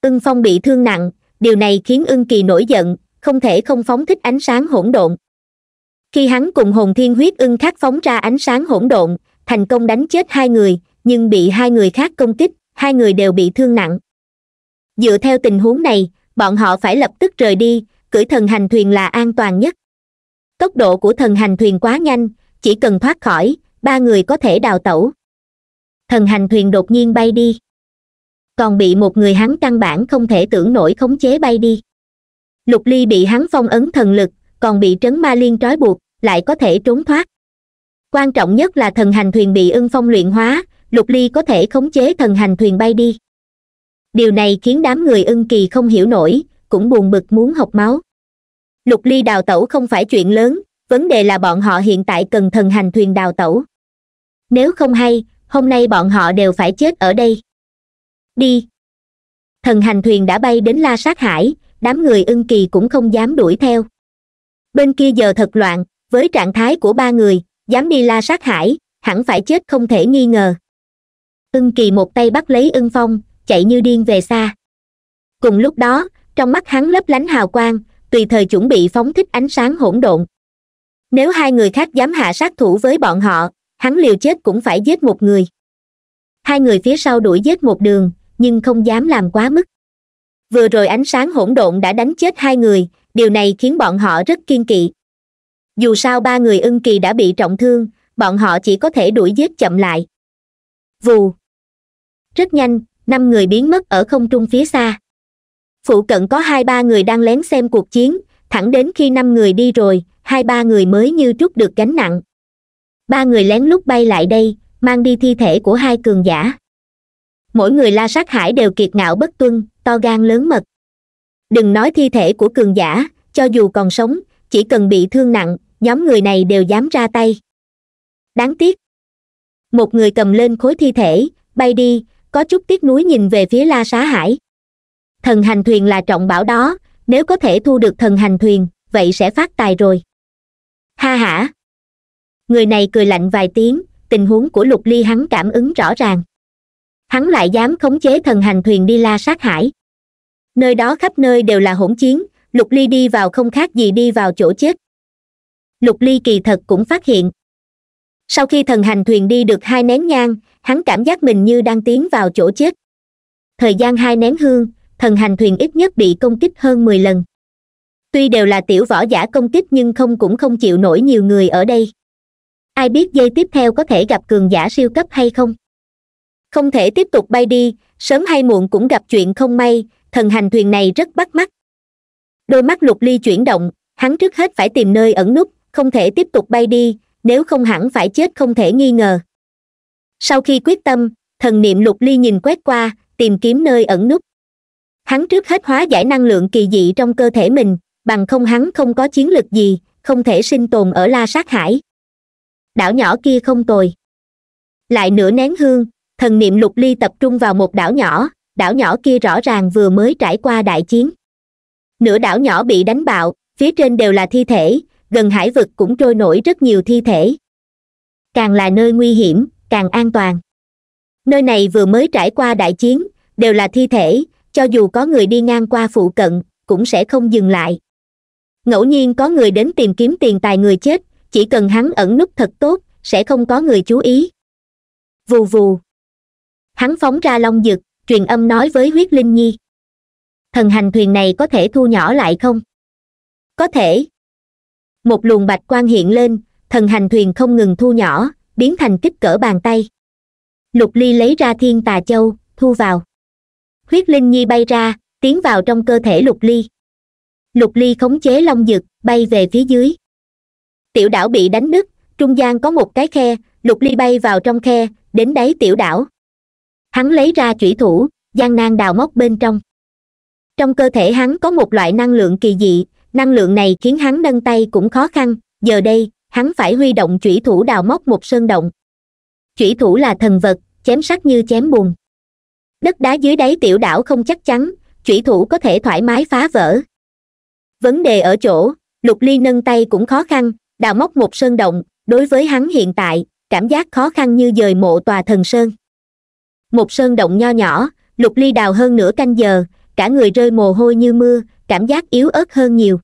ưng phong bị thương nặng điều này khiến ưng kỳ nổi giận không thể không phóng thích ánh sáng hỗn độn khi hắn cùng hồn thiên huyết ưng khác phóng ra ánh sáng hỗn độn thành công đánh chết hai người nhưng bị hai người khác công kích hai người đều bị thương nặng dựa theo tình huống này bọn họ phải lập tức rời đi cưỡi thần hành thuyền là an toàn nhất tốc độ của thần hành thuyền quá nhanh chỉ cần thoát khỏi ba người có thể đào tẩu thần hành thuyền đột nhiên bay đi còn bị một người hắn căn bản không thể tưởng nổi khống chế bay đi lục ly bị hắn phong ấn thần lực còn bị trấn ma liên trói buộc lại có thể trốn thoát quan trọng nhất là thần hành thuyền bị ưng phong luyện hóa lục ly có thể khống chế thần hành thuyền bay đi điều này khiến đám người ưng kỳ không hiểu nổi cũng buồn bực muốn học máu lục ly đào tẩu không phải chuyện lớn vấn đề là bọn họ hiện tại cần thần hành thuyền đào tẩu nếu không hay hôm nay bọn họ đều phải chết ở đây đi thần hành thuyền đã bay đến la sát hải đám người ưng kỳ cũng không dám đuổi theo bên kia giờ thật loạn với trạng thái của ba người dám đi la sát hải hẳn phải chết không thể nghi ngờ ưng kỳ một tay bắt lấy ưng phong chạy như điên về xa cùng lúc đó trong mắt hắn lấp lánh hào quang tùy thời chuẩn bị phóng thích ánh sáng hỗn độn nếu hai người khác dám hạ sát thủ với bọn họ hắn liều chết cũng phải giết một người hai người phía sau đuổi giết một đường nhưng không dám làm quá mức vừa rồi ánh sáng hỗn độn đã đánh chết hai người điều này khiến bọn họ rất kiên kỵ dù sao ba người ưng kỳ đã bị trọng thương bọn họ chỉ có thể đuổi giết chậm lại vù rất nhanh năm người biến mất ở không trung phía xa phụ cận có hai ba người đang lén xem cuộc chiến thẳng đến khi năm người đi rồi hai ba người mới như trút được gánh nặng ba người lén lút bay lại đây mang đi thi thể của hai cường giả mỗi người la sát hải đều kiệt ngạo bất tuân to gan lớn mật đừng nói thi thể của cường giả cho dù còn sống chỉ cần bị thương nặng nhóm người này đều dám ra tay đáng tiếc một người cầm lên khối thi thể bay đi có chút tiếc nuối nhìn về phía la Sát hải thần hành thuyền là trọng bảo đó nếu có thể thu được thần hành thuyền vậy sẽ phát tài rồi ha hả người này cười lạnh vài tiếng tình huống của lục ly hắn cảm ứng rõ ràng hắn lại dám khống chế thần hành thuyền đi la sát hải nơi đó khắp nơi đều là hỗn chiến lục ly đi vào không khác gì đi vào chỗ chết lục ly kỳ thật cũng phát hiện sau khi thần hành thuyền đi được hai nén nhang hắn cảm giác mình như đang tiến vào chỗ chết thời gian hai nén hương thần hành thuyền ít nhất bị công kích hơn mười lần tuy đều là tiểu võ giả công kích nhưng không cũng không chịu nổi nhiều người ở đây ai biết dây tiếp theo có thể gặp cường giả siêu cấp hay không không thể tiếp tục bay đi sớm hay muộn cũng gặp chuyện không may thần hành thuyền này rất bắt mắt đôi mắt lục ly chuyển động hắn trước hết phải tìm nơi ẩn núp không thể tiếp tục bay đi nếu không hẳn phải chết không thể nghi ngờ sau khi quyết tâm thần niệm lục ly nhìn quét qua tìm kiếm nơi ẩn núp hắn trước hết hóa giải năng lượng kỳ dị trong cơ thể mình bằng không hắn không có chiến lược gì không thể sinh tồn ở la sát hải đảo nhỏ kia không tồi lại nửa nén hương thần niệm lục ly tập trung vào một đảo nhỏ đảo nhỏ kia rõ ràng vừa mới trải qua đại chiến nửa đảo nhỏ bị đánh bạo phía trên đều là thi thể gần hải vực cũng trôi nổi rất nhiều thi thể càng là nơi nguy hiểm càng an toàn nơi này vừa mới trải qua đại chiến đều là thi thể cho dù có người đi ngang qua phụ cận cũng sẽ không dừng lại ngẫu nhiên có người đến tìm kiếm tiền tài người chết chỉ cần hắn ẩn nút thật tốt sẽ không có người chú ý vù vù hắn phóng ra long dực truyền âm nói với huyết linh nhi thần hành thuyền này có thể thu nhỏ lại không có thể một luồng bạch quang hiện lên thần hành thuyền không ngừng thu nhỏ biến thành kích cỡ bàn tay lục ly lấy ra thiên tà châu thu vào huyết linh nhi bay ra tiến vào trong cơ thể lục ly lục ly khống chế long dực bay về phía dưới tiểu đảo bị đánh nứt trung gian có một cái khe lục ly bay vào trong khe đến đáy tiểu đảo hắn lấy ra chủy thủ gian nan đào móc bên trong trong cơ thể hắn có một loại năng lượng kỳ dị năng lượng này khiến hắn nâng tay cũng khó khăn giờ đây hắn phải huy động chủy thủ đào móc một sơn động chủy thủ là thần vật chém sắt như chém bùn đất đá dưới đáy tiểu đảo không chắc chắn chủy thủ có thể thoải mái phá vỡ vấn đề ở chỗ lục ly nâng tay cũng khó khăn đào móc một sơn động đối với hắn hiện tại cảm giác khó khăn như dời mộ tòa thần sơn một sơn động nho nhỏ lục ly đào hơn nửa canh giờ cả người rơi mồ hôi như mưa cảm giác yếu ớt hơn nhiều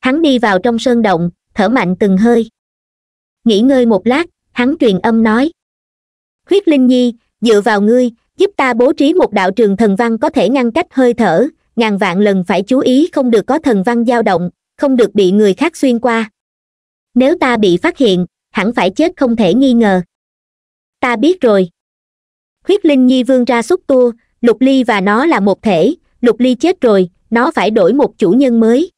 hắn đi vào trong sơn động thở mạnh từng hơi nghỉ ngơi một lát hắn truyền âm nói Khuyết linh nhi dựa vào ngươi giúp ta bố trí một đạo trường thần văn có thể ngăn cách hơi thở ngàn vạn lần phải chú ý không được có thần văn dao động không được bị người khác xuyên qua nếu ta bị phát hiện hẳn phải chết không thể nghi ngờ ta biết rồi Khuyết linh nhi vương ra xúc tua lục ly và nó là một thể lục ly chết rồi nó phải đổi một chủ nhân mới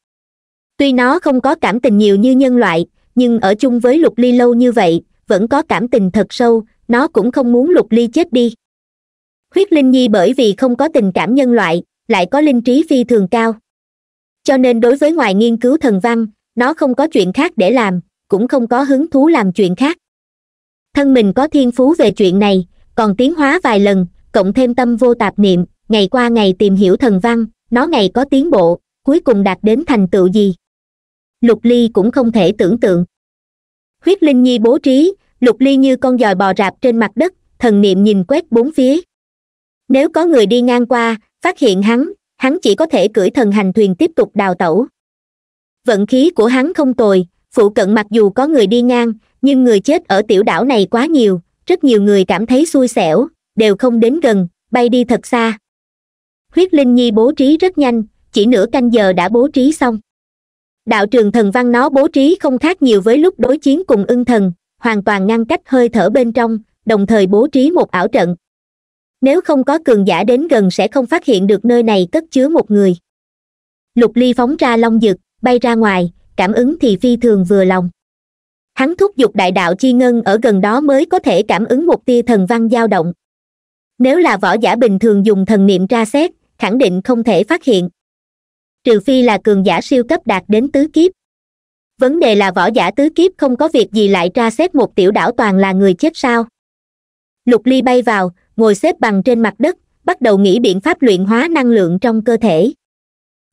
tuy nó không có cảm tình nhiều như nhân loại nhưng ở chung với lục ly lâu như vậy vẫn có cảm tình thật sâu nó cũng không muốn lục ly chết đi Khuyết linh nhi bởi vì không có tình cảm nhân loại lại có linh trí phi thường cao cho nên đối với ngoài nghiên cứu thần văn nó không có chuyện khác để làm cũng không có hứng thú làm chuyện khác thân mình có thiên phú về chuyện này còn tiến hóa vài lần cộng thêm tâm vô tạp niệm ngày qua ngày tìm hiểu thần văn nó ngày có tiến bộ cuối cùng đạt đến thành tựu gì lục ly cũng không thể tưởng tượng huyết linh nhi bố trí lục ly như con dòi bò rạp trên mặt đất thần niệm nhìn quét bốn phía nếu có người đi ngang qua phát hiện hắn hắn chỉ có thể cưỡi thần hành thuyền tiếp tục đào tẩu vận khí của hắn không tồi phụ cận mặc dù có người đi ngang nhưng người chết ở tiểu đảo này quá nhiều rất nhiều người cảm thấy xui xẻo đều không đến gần bay đi thật xa huyết linh nhi bố trí rất nhanh chỉ nửa canh giờ đã bố trí xong đạo trường thần văn nó bố trí không khác nhiều với lúc đối chiến cùng ưng thần hoàn toàn ngăn cách hơi thở bên trong đồng thời bố trí một ảo trận nếu không có cường giả đến gần sẽ không phát hiện được nơi này cất chứa một người lục ly phóng ra long dực bay ra ngoài cảm ứng thì phi thường vừa lòng hắn thúc giục đại đạo chi ngân ở gần đó mới có thể cảm ứng một tia thần văn dao động nếu là võ giả bình thường dùng thần niệm tra xét khẳng định không thể phát hiện trừ phi là cường giả siêu cấp đạt đến tứ kiếp vấn đề là võ giả tứ kiếp không có việc gì lại tra xét một tiểu đảo toàn là người chết sao lục ly bay vào ngồi xếp bằng trên mặt đất bắt đầu nghĩ biện pháp luyện hóa năng lượng trong cơ thể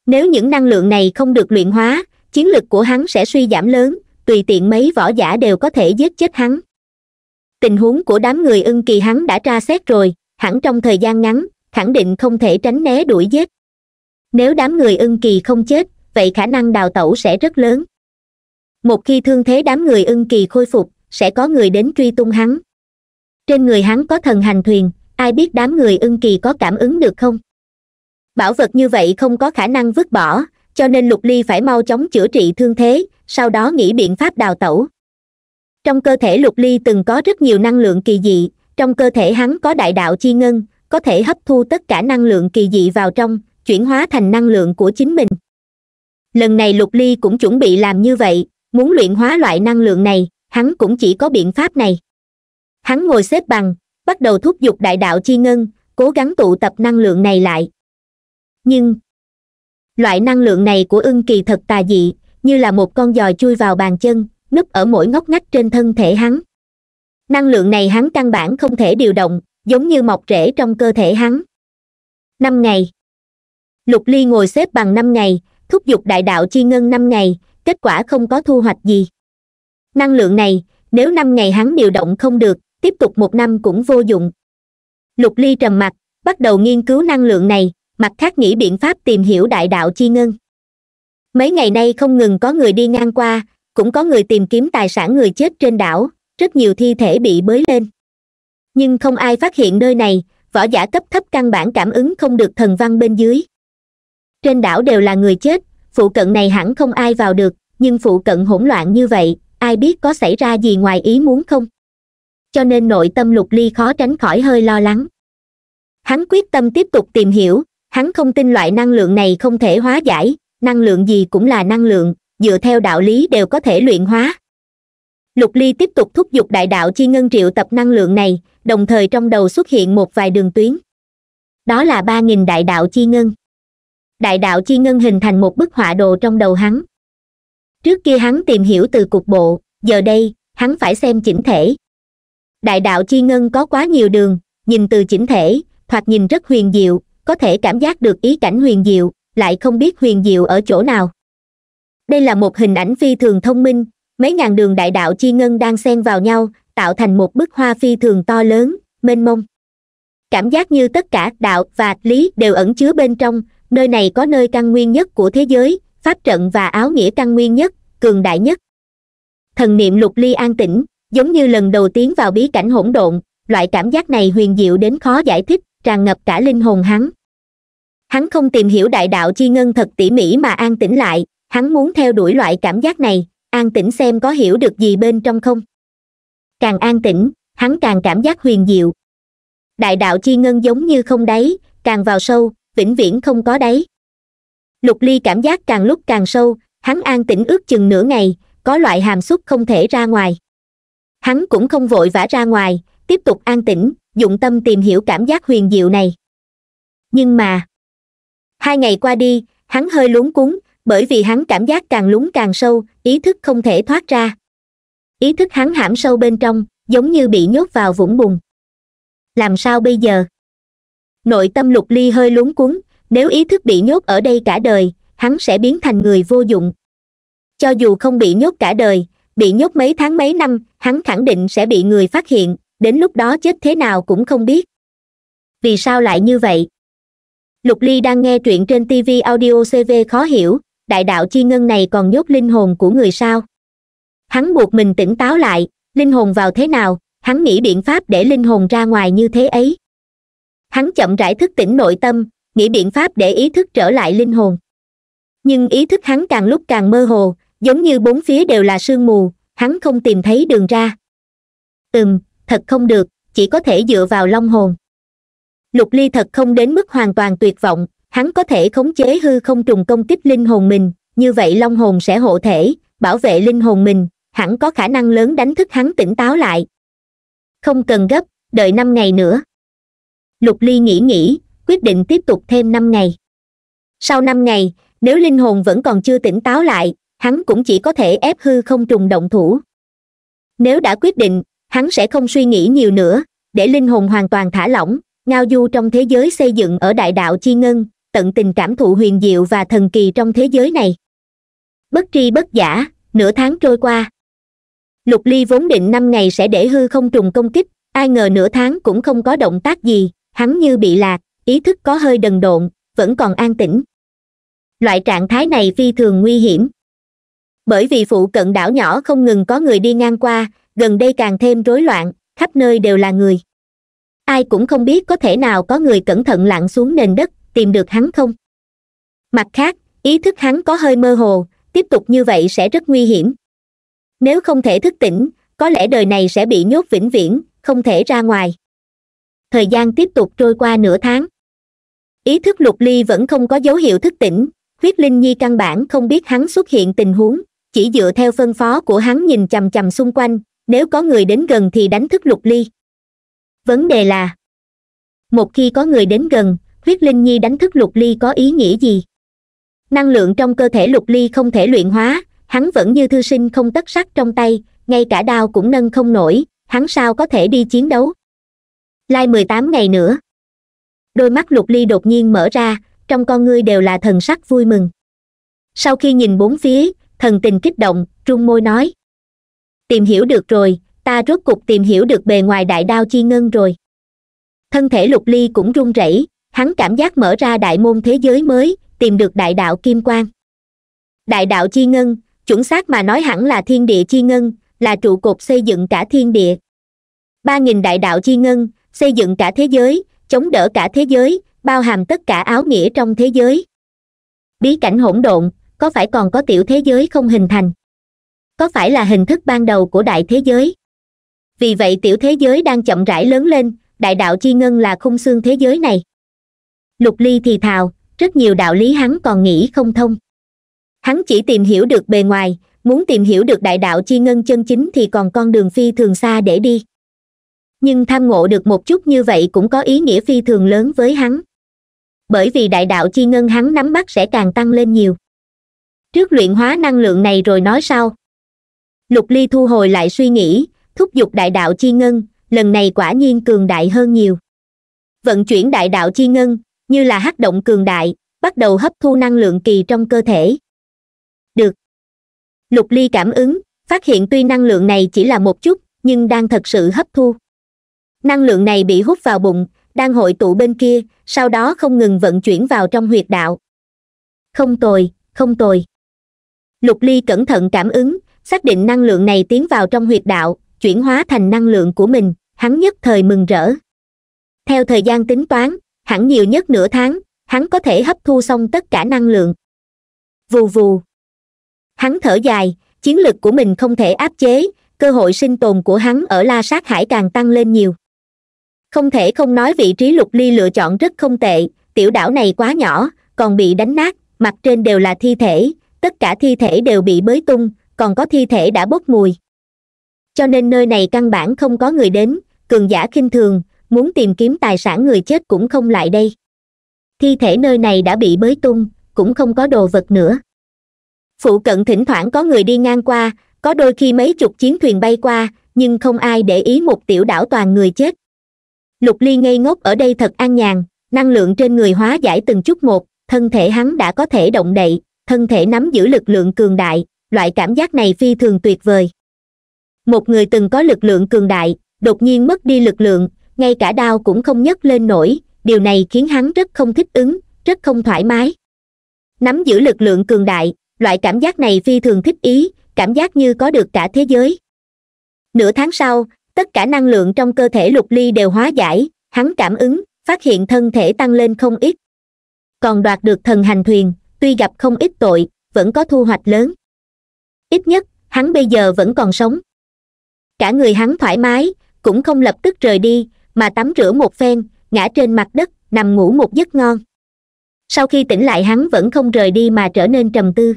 nếu những năng lượng này không được luyện hóa chiến lực của hắn sẽ suy giảm lớn tùy tiện mấy võ giả đều có thể giết chết hắn tình huống của đám người ưng kỳ hắn đã tra xét rồi hẳn trong thời gian ngắn khẳng định không thể tránh né đuổi giết nếu đám người ưng kỳ không chết vậy khả năng đào tẩu sẽ rất lớn một khi thương thế đám người ưng kỳ khôi phục sẽ có người đến truy tung hắn trên người hắn có thần hành thuyền ai biết đám người ưng kỳ có cảm ứng được không bảo vật như vậy không có khả năng vứt bỏ cho nên lục ly phải mau chóng chữa trị thương thế sau đó nghĩ biện pháp đào tẩu trong cơ thể lục ly từng có rất nhiều năng lượng kỳ dị trong cơ thể hắn có đại đạo chi ngân có thể hấp thu tất cả năng lượng kỳ dị vào trong chuyển hóa thành năng lượng của chính mình lần này lục ly cũng chuẩn bị làm như vậy muốn luyện hóa loại năng lượng này hắn cũng chỉ có biện pháp này hắn ngồi xếp bằng bắt đầu thúc giục đại đạo chi ngân cố gắng tụ tập năng lượng này lại nhưng loại năng lượng này của ưng kỳ thật tà dị như là một con giòi chui vào bàn chân núp ở mỗi ngóc ngách trên thân thể hắn năng lượng này hắn căn bản không thể điều động giống như mọc rễ trong cơ thể hắn năm ngày lục ly ngồi xếp bằng năm ngày thúc giục đại đạo chi ngân năm ngày kết quả không có thu hoạch gì năng lượng này nếu năm ngày hắn điều động không được tiếp tục một năm cũng vô dụng lục ly trầm mặt bắt đầu nghiên cứu năng lượng này mặt khác nghĩ biện pháp tìm hiểu đại đạo chi ngân mấy ngày nay không ngừng có người đi ngang qua cũng có người tìm kiếm tài sản người chết trên đảo rất nhiều thi thể bị bới lên nhưng không ai phát hiện nơi này võ giả cấp thấp căn bản cảm ứng không được thần văn bên dưới trên đảo đều là người chết phụ cận này hẳn không ai vào được nhưng phụ cận hỗn loạn như vậy ai biết có xảy ra gì ngoài ý muốn không cho nên nội tâm lục ly khó tránh khỏi hơi lo lắng hắn quyết tâm tiếp tục tìm hiểu hắn không tin loại năng lượng này không thể hóa giải năng lượng gì cũng là năng lượng dựa theo đạo lý đều có thể luyện hóa lục ly tiếp tục thúc giục đại đạo chi ngân triệu tập năng lượng này đồng thời trong đầu xuất hiện một vài đường tuyến đó là ba nghìn đại đạo chi ngân đại đạo chi ngân hình thành một bức họa đồ trong đầu hắn trước kia hắn tìm hiểu từ cục bộ giờ đây hắn phải xem chỉnh thể đại đạo chi ngân có quá nhiều đường nhìn từ chỉnh thể thoạt nhìn rất huyền diệu có thể cảm giác được ý cảnh huyền diệu lại không biết huyền diệu ở chỗ nào đây là một hình ảnh phi thường thông minh mấy ngàn đường đại đạo chi ngân đang xen vào nhau tạo thành một bức hoa phi thường to lớn mênh mông cảm giác như tất cả đạo và lý đều ẩn chứa bên trong nơi này có nơi căn nguyên nhất của thế giới pháp trận và áo nghĩa căn nguyên nhất cường đại nhất thần niệm lục ly an tĩnh giống như lần đầu tiến vào bí cảnh hỗn độn loại cảm giác này huyền diệu đến khó giải thích tràn ngập cả linh hồn hắn hắn không tìm hiểu đại đạo chi ngân thật tỉ mỉ mà an tĩnh lại hắn muốn theo đuổi loại cảm giác này an tĩnh xem có hiểu được gì bên trong không càng an tĩnh hắn càng cảm giác huyền diệu đại đạo chi ngân giống như không đáy càng vào sâu vĩnh viễn không có đáy lục ly cảm giác càng lúc càng sâu hắn an tĩnh ước chừng nửa ngày có loại hàm xúc không thể ra ngoài hắn cũng không vội vã ra ngoài tiếp tục an tĩnh dụng tâm tìm hiểu cảm giác huyền diệu này nhưng mà hai ngày qua đi hắn hơi lúng cuống bởi vì hắn cảm giác càng lúng càng sâu ý thức không thể thoát ra ý thức hắn hãm sâu bên trong giống như bị nhốt vào vũng bùn làm sao bây giờ nội tâm lục ly hơi lúng cuống nếu ý thức bị nhốt ở đây cả đời hắn sẽ biến thành người vô dụng cho dù không bị nhốt cả đời bị nhốt mấy tháng mấy năm hắn khẳng định sẽ bị người phát hiện đến lúc đó chết thế nào cũng không biết vì sao lại như vậy lục ly đang nghe truyện trên tv audio cv khó hiểu đại đạo chi ngân này còn nhốt linh hồn của người sao hắn buộc mình tỉnh táo lại linh hồn vào thế nào hắn nghĩ biện pháp để linh hồn ra ngoài như thế ấy hắn chậm rãi thức tỉnh nội tâm nghĩ biện pháp để ý thức trở lại linh hồn nhưng ý thức hắn càng lúc càng mơ hồ giống như bốn phía đều là sương mù hắn không tìm thấy đường ra ừm thật không được chỉ có thể dựa vào long hồn lục ly thật không đến mức hoàn toàn tuyệt vọng hắn có thể khống chế hư không trùng công kích linh hồn mình như vậy long hồn sẽ hộ thể bảo vệ linh hồn mình hẳn có khả năng lớn đánh thức hắn tỉnh táo lại không cần gấp đợi năm ngày nữa lục ly nghĩ nghĩ quyết định tiếp tục thêm năm ngày sau năm ngày nếu linh hồn vẫn còn chưa tỉnh táo lại hắn cũng chỉ có thể ép hư không trùng động thủ nếu đã quyết định hắn sẽ không suy nghĩ nhiều nữa để linh hồn hoàn toàn thả lỏng ngao du trong thế giới xây dựng ở đại đạo chi ngân tận tình cảm thụ huyền diệu và thần kỳ trong thế giới này bất tri bất giả nửa tháng trôi qua lục ly vốn định năm ngày sẽ để hư không trùng công kích ai ngờ nửa tháng cũng không có động tác gì hắn như bị lạc ý thức có hơi đần độn vẫn còn an tĩnh loại trạng thái này phi thường nguy hiểm bởi vì phụ cận đảo nhỏ không ngừng có người đi ngang qua gần đây càng thêm rối loạn khắp nơi đều là người ai cũng không biết có thể nào có người cẩn thận lặn xuống nền đất tìm được hắn không mặt khác ý thức hắn có hơi mơ hồ tiếp tục như vậy sẽ rất nguy hiểm nếu không thể thức tỉnh có lẽ đời này sẽ bị nhốt vĩnh viễn không thể ra ngoài thời gian tiếp tục trôi qua nửa tháng ý thức lục ly vẫn không có dấu hiệu thức tỉnh huyết linh nhi căn bản không biết hắn xuất hiện tình huống chỉ dựa theo phân phó của hắn nhìn chầm chầm xung quanh nếu có người đến gần thì đánh thức lục ly vấn đề là một khi có người đến gần huyết linh nhi đánh thức lục ly có ý nghĩa gì năng lượng trong cơ thể lục ly không thể luyện hóa hắn vẫn như thư sinh không tất sắc trong tay ngay cả đao cũng nâng không nổi hắn sao có thể đi chiến đấu lai mười tám ngày nữa đôi mắt lục ly đột nhiên mở ra trong con ngươi đều là thần sắc vui mừng sau khi nhìn bốn phía thần tình kích động trung môi nói tìm hiểu được rồi ta rốt cục tìm hiểu được bề ngoài đại đao chi ngân rồi thân thể lục ly cũng run rẩy hắn cảm giác mở ra đại môn thế giới mới tìm được đại đạo kim quang đại đạo chi ngân chuẩn xác mà nói hẳn là thiên địa chi ngân là trụ cột xây dựng cả thiên địa ba nghìn đại đạo chi ngân xây dựng cả thế giới chống đỡ cả thế giới bao hàm tất cả áo nghĩa trong thế giới bí cảnh hỗn độn có phải còn có tiểu thế giới không hình thành có phải là hình thức ban đầu của đại thế giới vì vậy tiểu thế giới đang chậm rãi lớn lên đại đạo chi ngân là khung xương thế giới này lục ly thì thào rất nhiều đạo lý hắn còn nghĩ không thông hắn chỉ tìm hiểu được bề ngoài muốn tìm hiểu được đại đạo chi ngân chân chính thì còn con đường phi thường xa để đi nhưng tham ngộ được một chút như vậy cũng có ý nghĩa phi thường lớn với hắn bởi vì đại đạo chi ngân hắn nắm bắt sẽ càng tăng lên nhiều trước luyện hóa năng lượng này rồi nói sau lục ly thu hồi lại suy nghĩ thúc giục đại đạo chi ngân lần này quả nhiên cường đại hơn nhiều vận chuyển đại đạo chi ngân như là hắc động cường đại bắt đầu hấp thu năng lượng kỳ trong cơ thể được lục ly cảm ứng phát hiện tuy năng lượng này chỉ là một chút nhưng đang thật sự hấp thu năng lượng này bị hút vào bụng đang hội tụ bên kia sau đó không ngừng vận chuyển vào trong huyệt đạo không tồi không tồi lục ly cẩn thận cảm ứng xác định năng lượng này tiến vào trong huyệt đạo chuyển hóa thành năng lượng của mình hắn nhất thời mừng rỡ theo thời gian tính toán hẳn nhiều nhất nửa tháng hắn có thể hấp thu xong tất cả năng lượng vù vù hắn thở dài chiến lực của mình không thể áp chế cơ hội sinh tồn của hắn ở la sát hải càng tăng lên nhiều không thể không nói vị trí lục ly lựa chọn rất không tệ tiểu đảo này quá nhỏ còn bị đánh nát mặt trên đều là thi thể tất cả thi thể đều bị bới tung còn có thi thể đã bốc mùi cho nên nơi này căn bản không có người đến cường giả khinh thường muốn tìm kiếm tài sản người chết cũng không lại đây thi thể nơi này đã bị bới tung cũng không có đồ vật nữa phụ cận thỉnh thoảng có người đi ngang qua có đôi khi mấy chục chiến thuyền bay qua nhưng không ai để ý một tiểu đảo toàn người chết lục ly ngây ngốc ở đây thật an nhàn năng lượng trên người hóa giải từng chút một thân thể hắn đã có thể động đậy thân thể nắm giữ lực lượng cường đại loại cảm giác này phi thường tuyệt vời một người từng có lực lượng cường đại đột nhiên mất đi lực lượng ngay cả đau cũng không nhấc lên nổi điều này khiến hắn rất không thích ứng rất không thoải mái nắm giữ lực lượng cường đại loại cảm giác này phi thường thích ý cảm giác như có được cả thế giới nửa tháng sau tất cả năng lượng trong cơ thể lục ly đều hóa giải hắn cảm ứng phát hiện thân thể tăng lên không ít còn đoạt được thần hành thuyền tuy gặp không ít tội vẫn có thu hoạch lớn ít nhất hắn bây giờ vẫn còn sống cả người hắn thoải mái cũng không lập tức rời đi mà tắm rửa một phen ngã trên mặt đất nằm ngủ một giấc ngon sau khi tỉnh lại hắn vẫn không rời đi mà trở nên trầm tư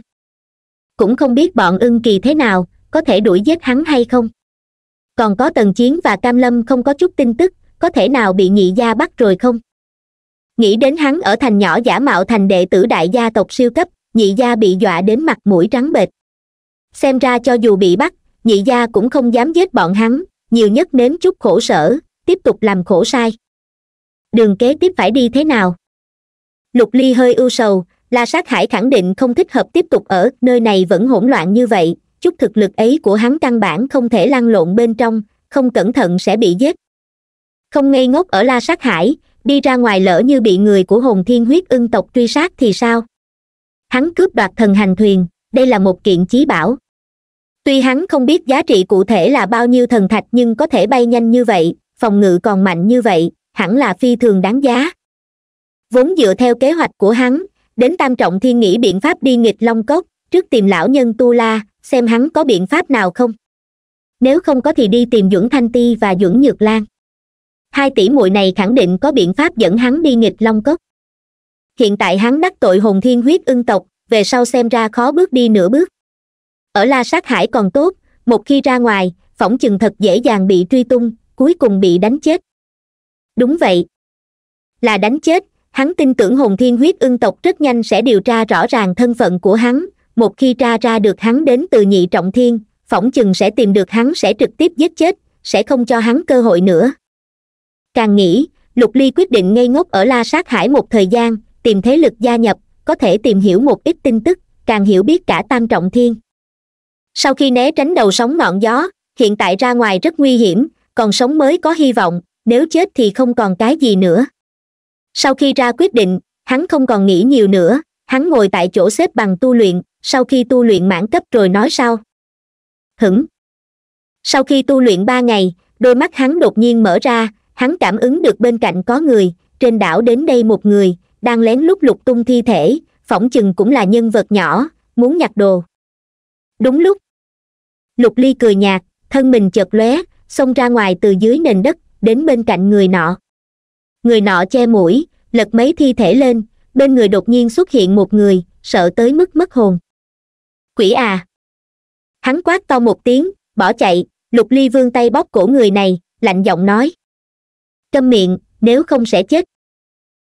cũng không biết bọn ưng kỳ thế nào có thể đuổi giết hắn hay không còn có tần chiến và cam lâm không có chút tin tức có thể nào bị nhị gia bắt rồi không nghĩ đến hắn ở thành nhỏ giả mạo thành đệ tử đại gia tộc siêu cấp nhị gia bị dọa đến mặt mũi trắng bệch xem ra cho dù bị bắt nhị gia cũng không dám giết bọn hắn nhiều nhất nếm chút khổ sở tiếp tục làm khổ sai đường kế tiếp phải đi thế nào lục ly hơi ưu sầu la sát hải khẳng định không thích hợp tiếp tục ở nơi này vẫn hỗn loạn như vậy chút thực lực ấy của hắn căn bản không thể lăn lộn bên trong không cẩn thận sẽ bị giết không ngây ngốc ở la sát hải đi ra ngoài lỡ như bị người của hồn thiên huyết ưng tộc truy sát thì sao hắn cướp đoạt thần hành thuyền đây là một kiện chí bảo tuy hắn không biết giá trị cụ thể là bao nhiêu thần thạch nhưng có thể bay nhanh như vậy phòng ngự còn mạnh như vậy hẳn là phi thường đáng giá vốn dựa theo kế hoạch của hắn đến tam trọng thiên nghĩ biện pháp đi nghịch long cốc trước tìm lão nhân tu la xem hắn có biện pháp nào không nếu không có thì đi tìm dưỡng thanh ti và dưỡng nhược lan hai tỷ muội này khẳng định có biện pháp dẫn hắn đi nghịch long cốc hiện tại hắn đắc tội hồn thiên huyết ưng tộc về sau xem ra khó bước đi nửa bước ở la sát hải còn tốt một khi ra ngoài phỏng chừng thật dễ dàng bị truy tung cuối cùng bị đánh chết đúng vậy là đánh chết hắn tin tưởng hồn thiên huyết ưng tộc rất nhanh sẽ điều tra rõ ràng thân phận của hắn một khi tra ra được hắn đến từ nhị trọng thiên phỏng chừng sẽ tìm được hắn sẽ trực tiếp giết chết sẽ không cho hắn cơ hội nữa càng nghĩ lục ly quyết định ngây ngốc ở la sát hải một thời gian tìm thế lực gia nhập có thể tìm hiểu một ít tin tức càng hiểu biết cả tam trọng thiên sau khi né tránh đầu sóng ngọn gió hiện tại ra ngoài rất nguy hiểm còn sống mới có hy vọng nếu chết thì không còn cái gì nữa sau khi ra quyết định hắn không còn nghĩ nhiều nữa hắn ngồi tại chỗ xếp bằng tu luyện sau khi tu luyện mãn cấp rồi nói sau hửng sau khi tu luyện ba ngày đôi mắt hắn đột nhiên mở ra hắn cảm ứng được bên cạnh có người trên đảo đến đây một người đang lén lút lục tung thi thể phỏng chừng cũng là nhân vật nhỏ muốn nhặt đồ đúng lúc lục ly cười nhạt thân mình chợt lóe xông ra ngoài từ dưới nền đất đến bên cạnh người nọ người nọ che mũi lật mấy thi thể lên bên người đột nhiên xuất hiện một người sợ tới mức mất hồn quỷ à hắn quát to một tiếng bỏ chạy lục ly vươn tay bóp cổ người này lạnh giọng nói câm miệng nếu không sẽ chết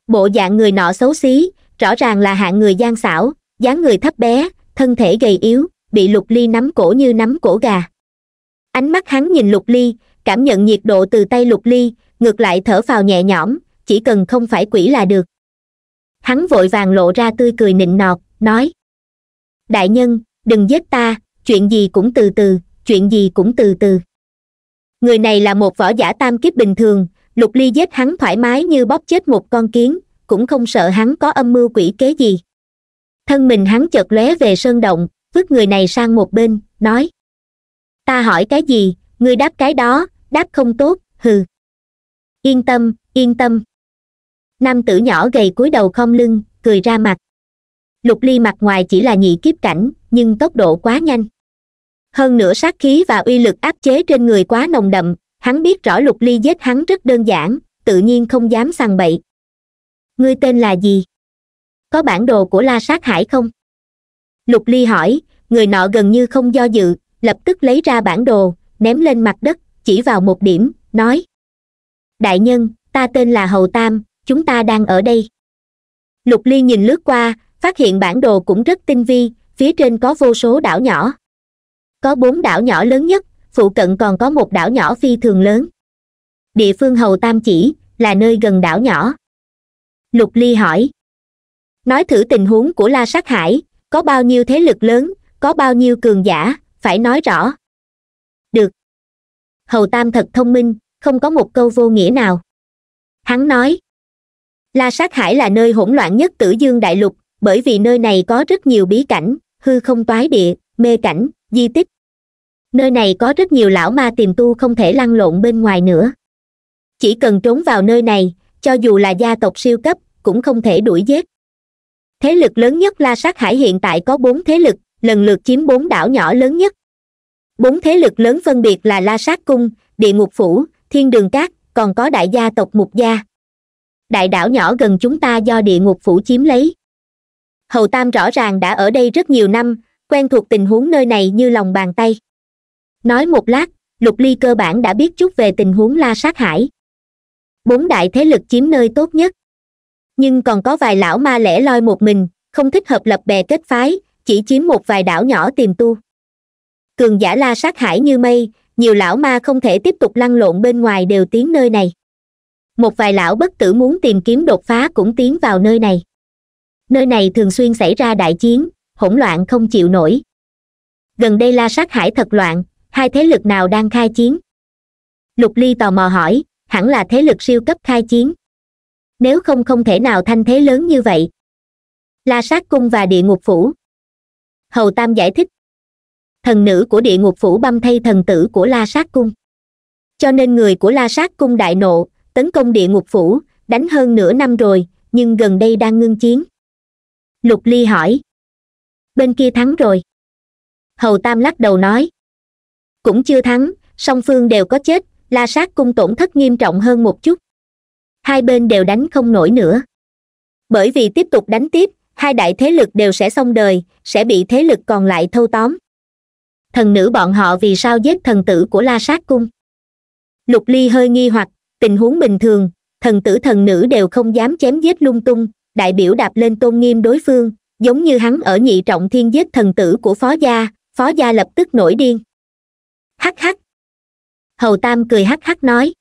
bộ dạng người nọ xấu xí rõ ràng là hạng người gian xảo dáng người thấp bé thân thể gầy yếu bị lục ly nắm cổ như nắm cổ gà ánh mắt hắn nhìn lục ly cảm nhận nhiệt độ từ tay lục ly ngược lại thở phào nhẹ nhõm chỉ cần không phải quỷ là được hắn vội vàng lộ ra tươi cười nịnh nọt nói đại nhân đừng giết ta chuyện gì cũng từ từ chuyện gì cũng từ từ người này là một võ giả tam kiếp bình thường lục ly giết hắn thoải mái như bóp chết một con kiến cũng không sợ hắn có âm mưu quỷ kế gì thân mình hắn chợt lóe về sơn động vứt người này sang một bên nói ta hỏi cái gì ngươi đáp cái đó đáp không tốt hừ yên tâm yên tâm nam tử nhỏ gầy cúi đầu khom lưng cười ra mặt lục ly mặt ngoài chỉ là nhị kiếp cảnh nhưng tốc độ quá nhanh hơn nữa sát khí và uy lực áp chế trên người quá nồng đậm hắn biết rõ lục ly giết hắn rất đơn giản tự nhiên không dám sằng bậy ngươi tên là gì có bản đồ của la sát hải không lục ly hỏi người nọ gần như không do dự lập tức lấy ra bản đồ ném lên mặt đất chỉ vào một điểm nói đại nhân ta tên là hầu tam chúng ta đang ở đây lục ly nhìn lướt qua phát hiện bản đồ cũng rất tinh vi phía trên có vô số đảo nhỏ có bốn đảo nhỏ lớn nhất phụ cận còn có một đảo nhỏ phi thường lớn địa phương hầu tam chỉ là nơi gần đảo nhỏ lục ly hỏi nói thử tình huống của la sát hải có bao nhiêu thế lực lớn có bao nhiêu cường giả phải nói rõ được hầu tam thật thông minh không có một câu vô nghĩa nào hắn nói la sát hải là nơi hỗn loạn nhất tử dương đại lục bởi vì nơi này có rất nhiều bí cảnh hư không toái địa mê cảnh di tích nơi này có rất nhiều lão ma tìm tu không thể lăn lộn bên ngoài nữa chỉ cần trốn vào nơi này cho dù là gia tộc siêu cấp cũng không thể đuổi giết thế lực lớn nhất la sát hải hiện tại có bốn thế lực lần lượt chiếm bốn đảo nhỏ lớn nhất bốn thế lực lớn phân biệt là la sát cung địa ngục phủ thiên đường cát còn có đại gia tộc mục gia đại đảo nhỏ gần chúng ta do địa ngục phủ chiếm lấy hầu tam rõ ràng đã ở đây rất nhiều năm quen thuộc tình huống nơi này như lòng bàn tay nói một lát lục ly cơ bản đã biết chút về tình huống la sát hải bốn đại thế lực chiếm nơi tốt nhất nhưng còn có vài lão ma lẻ loi một mình không thích hợp lập bè kết phái chỉ chiếm một vài đảo nhỏ tìm tu cường giả la sát hải như mây nhiều lão ma không thể tiếp tục lăn lộn bên ngoài đều tiến nơi này một vài lão bất tử muốn tìm kiếm đột phá cũng tiến vào nơi này nơi này thường xuyên xảy ra đại chiến hỗn loạn không chịu nổi gần đây la sát hải thật loạn hai thế lực nào đang khai chiến lục ly tò mò hỏi hẳn là thế lực siêu cấp khai chiến nếu không không thể nào thanh thế lớn như vậy la sát cung và địa ngục phủ hầu tam giải thích thần nữ của địa ngục phủ băm thay thần tử của la sát cung cho nên người của la sát cung đại nộ tấn công địa ngục phủ đánh hơn nửa năm rồi nhưng gần đây đang ngưng chiến lục ly hỏi bên kia thắng rồi hầu tam lắc đầu nói cũng chưa thắng song phương đều có chết la sát cung tổn thất nghiêm trọng hơn một chút hai bên đều đánh không nổi nữa bởi vì tiếp tục đánh tiếp hai đại thế lực đều sẽ xong đời sẽ bị thế lực còn lại thâu tóm thần nữ bọn họ vì sao giết thần tử của la sát cung lục ly hơi nghi hoặc tình huống bình thường thần tử thần nữ đều không dám chém giết lung tung đại biểu đạp lên tôn nghiêm đối phương giống như hắn ở nhị trọng thiên giết thần tử của phó gia phó gia lập tức nổi điên hắc hắc hầu tam cười hắc hắc nói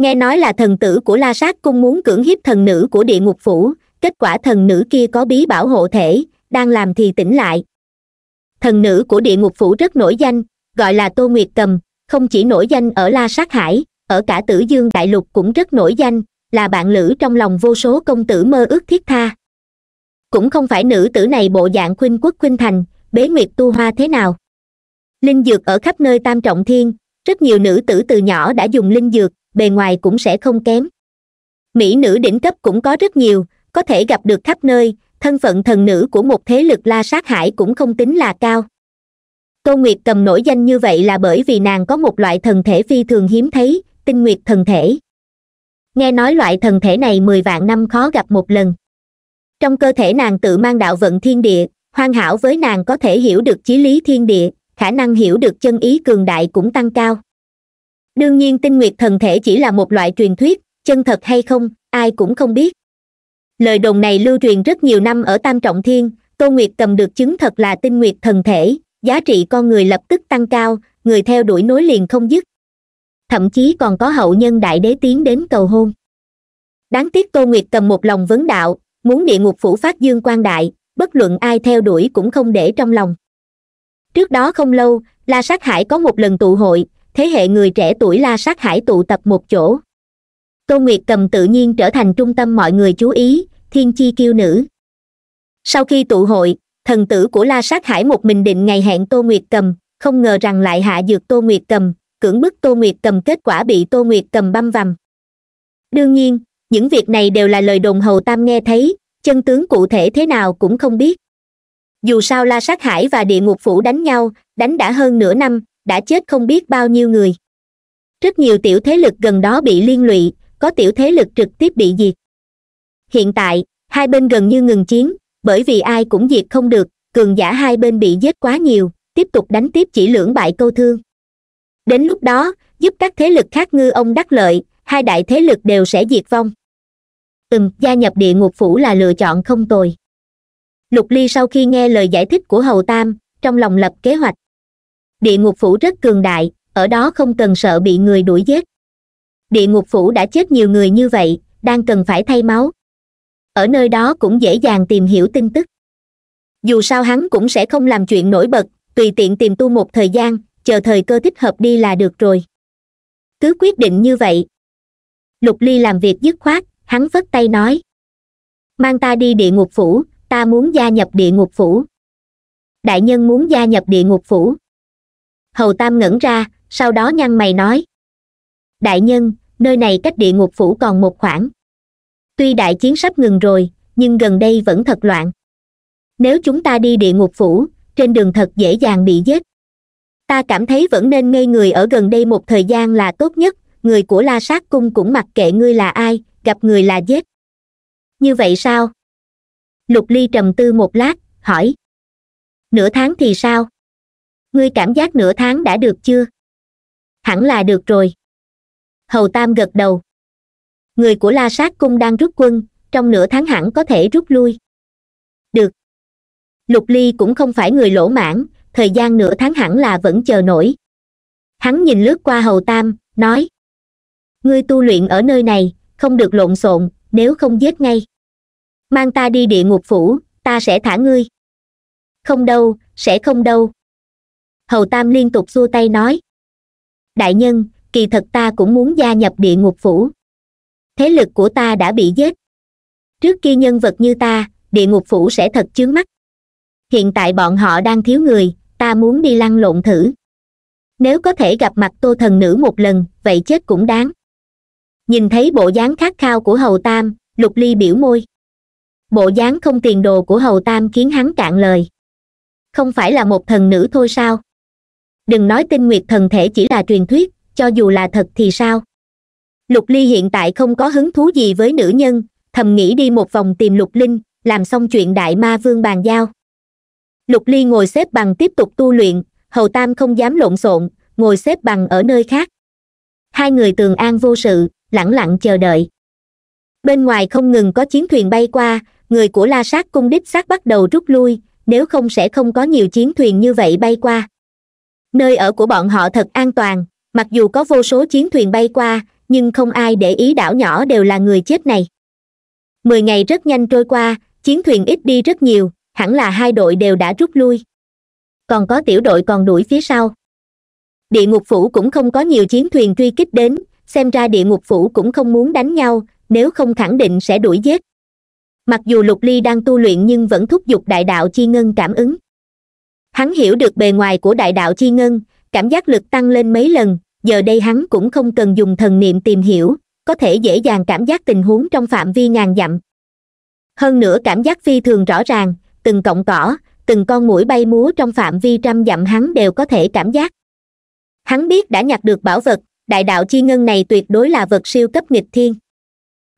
nghe nói là thần tử của la sát cung muốn cưỡng hiếp thần nữ của địa ngục phủ kết quả thần nữ kia có bí bảo hộ thể đang làm thì tỉnh lại thần nữ của địa ngục phủ rất nổi danh gọi là tô nguyệt cầm không chỉ nổi danh ở la sát hải ở cả tử dương đại lục cũng rất nổi danh là bạn lữ trong lòng vô số công tử mơ ước thiết tha cũng không phải nữ tử này bộ dạng khuynh quốc khuynh thành bế nguyệt tu hoa thế nào linh dược ở khắp nơi tam trọng thiên rất nhiều nữ tử từ nhỏ đã dùng linh dược bề ngoài cũng sẽ không kém mỹ nữ đỉnh cấp cũng có rất nhiều có thể gặp được khắp nơi thân phận thần nữ của một thế lực la sát hải cũng không tính là cao câu nguyệt cầm nổi danh như vậy là bởi vì nàng có một loại thần thể phi thường hiếm thấy tinh nguyệt thần thể nghe nói loại thần thể này mười vạn năm khó gặp một lần trong cơ thể nàng tự mang đạo vận thiên địa hoàn hảo với nàng có thể hiểu được chí lý thiên địa khả năng hiểu được chân ý cường đại cũng tăng cao đương nhiên tinh nguyệt thần thể chỉ là một loại truyền thuyết chân thật hay không ai cũng không biết lời đồn này lưu truyền rất nhiều năm ở tam trọng thiên tô nguyệt cầm được chứng thật là tinh nguyệt thần thể giá trị con người lập tức tăng cao người theo đuổi nối liền không dứt thậm chí còn có hậu nhân đại đế tiến đến cầu hôn đáng tiếc tô nguyệt cầm một lòng vấn đạo muốn địa ngục phủ phát dương quan đại bất luận ai theo đuổi cũng không để trong lòng trước đó không lâu la sát hải có một lần tụ hội thế hệ người trẻ tuổi la sát hải tụ tập một chỗ tô nguyệt cầm tự nhiên trở thành trung tâm mọi người chú ý thiên chi kiêu nữ sau khi tụ hội thần tử của la sát hải một mình định ngày hẹn tô nguyệt cầm không ngờ rằng lại hạ dược tô nguyệt cầm cưỡng bức tô nguyệt cầm kết quả bị tô nguyệt cầm băm vằm đương nhiên những việc này đều là lời đồn hầu tam nghe thấy chân tướng cụ thể thế nào cũng không biết dù sao la sát hải và địa ngục phủ đánh nhau đánh đã hơn nửa năm đã chết không biết bao nhiêu người rất nhiều tiểu thế lực gần đó bị liên lụy có tiểu thế lực trực tiếp bị diệt hiện tại hai bên gần như ngừng chiến bởi vì ai cũng diệt không được cường giả hai bên bị giết quá nhiều tiếp tục đánh tiếp chỉ lưỡng bại câu thương đến lúc đó giúp các thế lực khác ngư ông đắc lợi hai đại thế lực đều sẽ diệt vong ừm gia nhập địa ngục phủ là lựa chọn không tồi lục ly sau khi nghe lời giải thích của hầu tam trong lòng lập kế hoạch địa ngục phủ rất cường đại ở đó không cần sợ bị người đuổi giết địa ngục phủ đã chết nhiều người như vậy đang cần phải thay máu ở nơi đó cũng dễ dàng tìm hiểu tin tức dù sao hắn cũng sẽ không làm chuyện nổi bật tùy tiện tìm tu một thời gian chờ thời cơ thích hợp đi là được rồi cứ quyết định như vậy lục ly làm việc dứt khoát hắn vất tay nói mang ta đi địa ngục phủ ta muốn gia nhập địa ngục phủ đại nhân muốn gia nhập địa ngục phủ hầu tam ngẩn ra sau đó nhăn mày nói đại nhân nơi này cách địa ngục phủ còn một khoảng tuy đại chiến sắp ngừng rồi nhưng gần đây vẫn thật loạn nếu chúng ta đi địa ngục phủ trên đường thật dễ dàng bị giết ta cảm thấy vẫn nên ngây người ở gần đây một thời gian là tốt nhất người của la sát cung cũng mặc kệ ngươi là ai gặp người là giết như vậy sao lục ly trầm tư một lát hỏi nửa tháng thì sao ngươi cảm giác nửa tháng đã được chưa hẳn là được rồi hầu tam gật đầu người của la sát cung đang rút quân trong nửa tháng hẳn có thể rút lui được lục ly cũng không phải người lỗ mãn thời gian nửa tháng hẳn là vẫn chờ nổi hắn nhìn lướt qua hầu tam nói ngươi tu luyện ở nơi này không được lộn xộn nếu không giết ngay mang ta đi địa ngục phủ ta sẽ thả ngươi không đâu sẽ không đâu hầu tam liên tục xua tay nói đại nhân kỳ thật ta cũng muốn gia nhập địa ngục phủ thế lực của ta đã bị giết trước kia nhân vật như ta địa ngục phủ sẽ thật chướng mắt hiện tại bọn họ đang thiếu người ta muốn đi lăn lộn thử nếu có thể gặp mặt tô thần nữ một lần vậy chết cũng đáng nhìn thấy bộ dáng khát khao của hầu tam lục ly biểu môi bộ dáng không tiền đồ của hầu tam khiến hắn cạn lời không phải là một thần nữ thôi sao đừng nói tinh nguyệt thần thể chỉ là truyền thuyết cho dù là thật thì sao lục ly hiện tại không có hứng thú gì với nữ nhân thầm nghĩ đi một vòng tìm lục linh làm xong chuyện đại ma vương bàn giao lục ly ngồi xếp bằng tiếp tục tu luyện hầu tam không dám lộn xộn ngồi xếp bằng ở nơi khác hai người tường an vô sự lẳng lặng chờ đợi bên ngoài không ngừng có chiến thuyền bay qua người của la sát cung đích xác bắt đầu rút lui nếu không sẽ không có nhiều chiến thuyền như vậy bay qua nơi ở của bọn họ thật an toàn mặc dù có vô số chiến thuyền bay qua nhưng không ai để ý đảo nhỏ đều là người chết này mười ngày rất nhanh trôi qua chiến thuyền ít đi rất nhiều hẳn là hai đội đều đã rút lui còn có tiểu đội còn đuổi phía sau địa ngục phủ cũng không có nhiều chiến thuyền truy kích đến xem ra địa ngục phủ cũng không muốn đánh nhau nếu không khẳng định sẽ đuổi giết mặc dù lục ly đang tu luyện nhưng vẫn thúc giục đại đạo chi ngân cảm ứng hắn hiểu được bề ngoài của đại đạo chi ngân cảm giác lực tăng lên mấy lần giờ đây hắn cũng không cần dùng thần niệm tìm hiểu có thể dễ dàng cảm giác tình huống trong phạm vi ngàn dặm hơn nữa cảm giác phi thường rõ ràng từng cọng cỏ từng con mũi bay múa trong phạm vi trăm dặm hắn đều có thể cảm giác hắn biết đã nhặt được bảo vật đại đạo chi ngân này tuyệt đối là vật siêu cấp nghịch thiên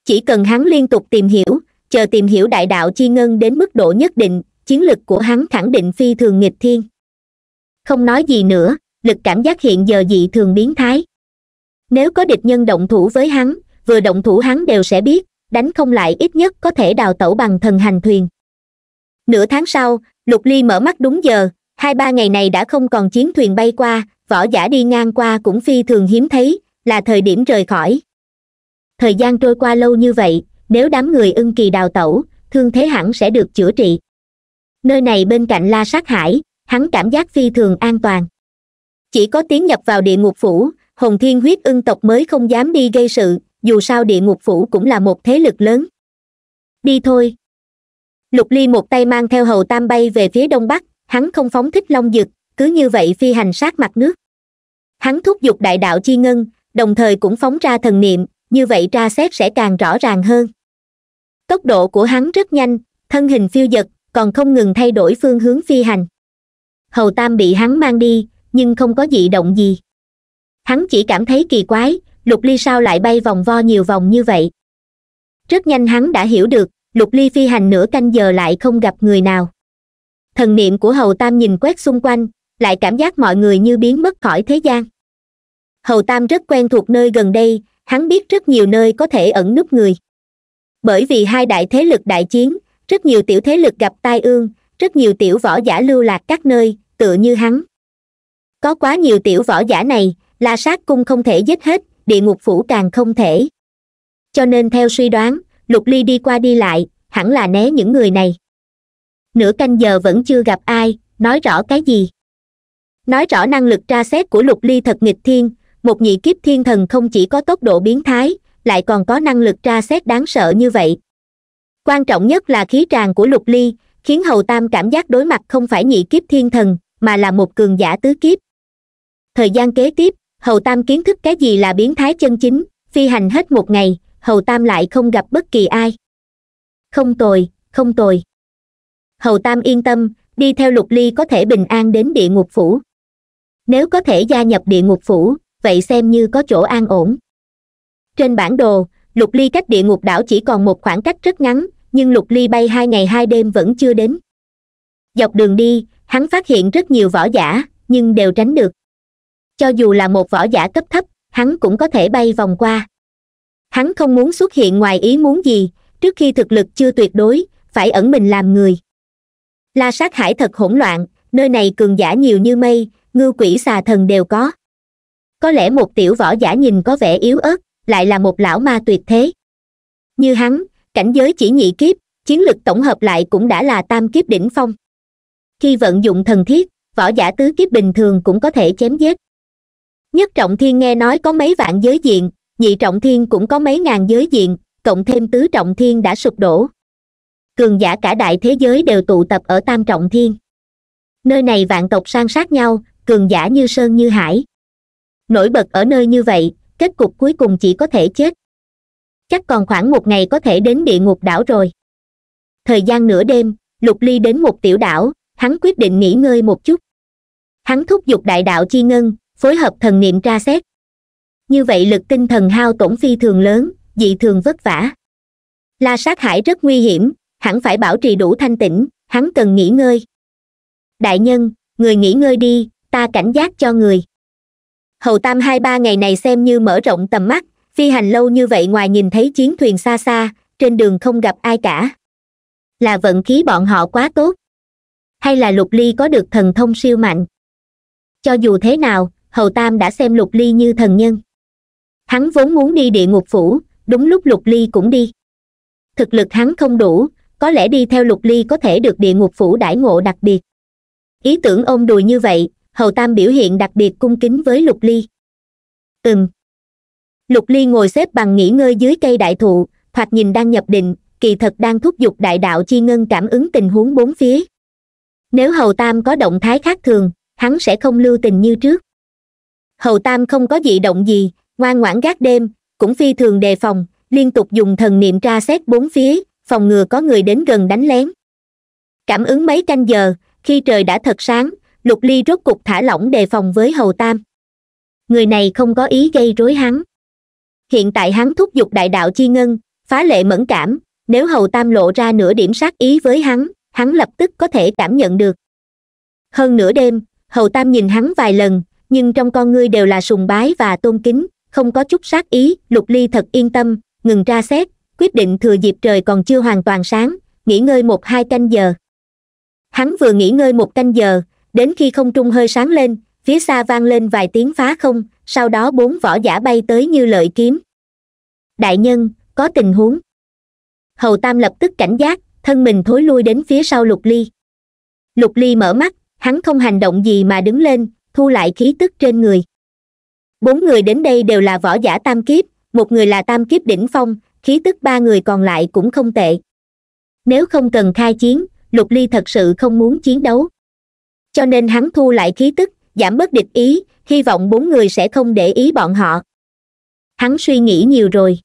chỉ cần hắn liên tục tìm hiểu chờ tìm hiểu đại đạo chi ngân đến mức độ nhất định chiến lực của hắn khẳng định phi thường nghịch thiên không nói gì nữa lực cảm giác hiện giờ dị thường biến thái nếu có địch nhân động thủ với hắn vừa động thủ hắn đều sẽ biết đánh không lại ít nhất có thể đào tẩu bằng thần hành thuyền nửa tháng sau lục ly mở mắt đúng giờ hai ba ngày này đã không còn chiến thuyền bay qua võ giả đi ngang qua cũng phi thường hiếm thấy là thời điểm rời khỏi thời gian trôi qua lâu như vậy nếu đám người ưng kỳ đào tẩu thương thế hẳn sẽ được chữa trị nơi này bên cạnh la sát hải hắn cảm giác phi thường an toàn chỉ có tiến nhập vào địa ngục phủ hồng thiên huyết ưng tộc mới không dám đi gây sự dù sao địa ngục phủ cũng là một thế lực lớn đi thôi lục ly một tay mang theo hầu tam bay về phía đông bắc hắn không phóng thích long dực cứ như vậy phi hành sát mặt nước hắn thúc giục đại đạo chi ngân đồng thời cũng phóng ra thần niệm như vậy tra xét sẽ càng rõ ràng hơn tốc độ của hắn rất nhanh thân hình phiêu dật còn không ngừng thay đổi phương hướng phi hành hầu tam bị hắn mang đi nhưng không có dị động gì hắn chỉ cảm thấy kỳ quái lục ly sao lại bay vòng vo nhiều vòng như vậy rất nhanh hắn đã hiểu được lục ly phi hành nửa canh giờ lại không gặp người nào thần niệm của hầu tam nhìn quét xung quanh lại cảm giác mọi người như biến mất khỏi thế gian hầu tam rất quen thuộc nơi gần đây hắn biết rất nhiều nơi có thể ẩn núp người bởi vì hai đại thế lực đại chiến rất nhiều tiểu thế lực gặp tai ương rất nhiều tiểu võ giả lưu lạc các nơi tựa như hắn có quá nhiều tiểu võ giả này la sát cung không thể giết hết địa ngục phủ càng không thể cho nên theo suy đoán lục ly đi qua đi lại hẳn là né những người này nửa canh giờ vẫn chưa gặp ai nói rõ cái gì nói rõ năng lực tra xét của lục ly thật nghịch thiên một nhị kiếp thiên thần không chỉ có tốc độ biến thái lại còn có năng lực tra xét đáng sợ như vậy quan trọng nhất là khí tràn của lục ly khiến hầu tam cảm giác đối mặt không phải nhị kiếp thiên thần mà là một cường giả tứ kiếp thời gian kế tiếp hầu tam kiến thức cái gì là biến thái chân chính phi hành hết một ngày hầu tam lại không gặp bất kỳ ai không tồi không tồi hầu tam yên tâm đi theo lục ly có thể bình an đến địa ngục phủ nếu có thể gia nhập địa ngục phủ vậy xem như có chỗ an ổn trên bản đồ lục ly cách địa ngục đảo chỉ còn một khoảng cách rất ngắn nhưng lục ly bay hai ngày hai đêm vẫn chưa đến dọc đường đi hắn phát hiện rất nhiều võ giả nhưng đều tránh được cho dù là một võ giả cấp thấp hắn cũng có thể bay vòng qua hắn không muốn xuất hiện ngoài ý muốn gì trước khi thực lực chưa tuyệt đối phải ẩn mình làm người la sát hải thật hỗn loạn nơi này cường giả nhiều như mây ngư quỷ xà thần đều có có lẽ một tiểu võ giả nhìn có vẻ yếu ớt lại là một lão ma tuyệt thế như hắn cảnh giới chỉ nhị kiếp chiến lực tổng hợp lại cũng đã là tam kiếp đỉnh phong khi vận dụng thần thiết võ giả tứ kiếp bình thường cũng có thể chém giết nhất trọng thiên nghe nói có mấy vạn giới diện nhị trọng thiên cũng có mấy ngàn giới diện cộng thêm tứ trọng thiên đã sụp đổ cường giả cả đại thế giới đều tụ tập ở tam trọng thiên nơi này vạn tộc san sát nhau cường giả như sơn như hải nổi bật ở nơi như vậy kết cục cuối cùng chỉ có thể chết chắc còn khoảng một ngày có thể đến địa ngục đảo rồi thời gian nửa đêm lục ly đến một tiểu đảo hắn quyết định nghỉ ngơi một chút hắn thúc giục đại đạo chi ngân phối hợp thần niệm tra xét như vậy lực tinh thần hao tổn phi thường lớn dị thường vất vả la sát hải rất nguy hiểm hẳn phải bảo trì đủ thanh tĩnh hắn cần nghỉ ngơi đại nhân người nghỉ ngơi đi ta cảnh giác cho người hầu tam hai ba ngày này xem như mở rộng tầm mắt phi hành lâu như vậy ngoài nhìn thấy chiến thuyền xa xa trên đường không gặp ai cả là vận khí bọn họ quá tốt hay là lục ly có được thần thông siêu mạnh cho dù thế nào hầu tam đã xem lục ly như thần nhân hắn vốn muốn đi địa ngục phủ đúng lúc lục ly cũng đi thực lực hắn không đủ có lẽ đi theo lục ly có thể được địa ngục phủ đãi ngộ đặc biệt ý tưởng ôm đùi như vậy hầu tam biểu hiện đặc biệt cung kính với lục ly ừm lục ly ngồi xếp bằng nghỉ ngơi dưới cây đại thụ thoạt nhìn đang nhập định kỳ thật đang thúc giục đại đạo chi ngân cảm ứng tình huống bốn phía nếu hầu tam có động thái khác thường hắn sẽ không lưu tình như trước hầu tam không có dị động gì ngoan ngoãn gác đêm cũng phi thường đề phòng liên tục dùng thần niệm tra xét bốn phía phòng ngừa có người đến gần đánh lén cảm ứng mấy canh giờ khi trời đã thật sáng lục ly rốt cục thả lỏng đề phòng với hầu tam người này không có ý gây rối hắn hiện tại hắn thúc giục đại đạo chi ngân phá lệ mẫn cảm nếu hầu tam lộ ra nửa điểm sát ý với hắn hắn lập tức có thể cảm nhận được hơn nửa đêm hầu tam nhìn hắn vài lần nhưng trong con ngươi đều là sùng bái và tôn kính không có chút sát ý lục ly thật yên tâm ngừng tra xét quyết định thừa dịp trời còn chưa hoàn toàn sáng nghỉ ngơi một hai canh giờ hắn vừa nghỉ ngơi một canh giờ đến khi không trung hơi sáng lên phía xa vang lên vài tiếng phá không sau đó bốn võ giả bay tới như lợi kiếm đại nhân có tình huống hầu tam lập tức cảnh giác thân mình thối lui đến phía sau lục ly lục ly mở mắt hắn không hành động gì mà đứng lên thu lại khí tức trên người bốn người đến đây đều là võ giả tam kiếp một người là tam kiếp đỉnh phong khí tức ba người còn lại cũng không tệ nếu không cần khai chiến lục ly thật sự không muốn chiến đấu cho nên hắn thu lại khí tức giảm bớt địch ý hy vọng bốn người sẽ không để ý bọn họ hắn suy nghĩ nhiều rồi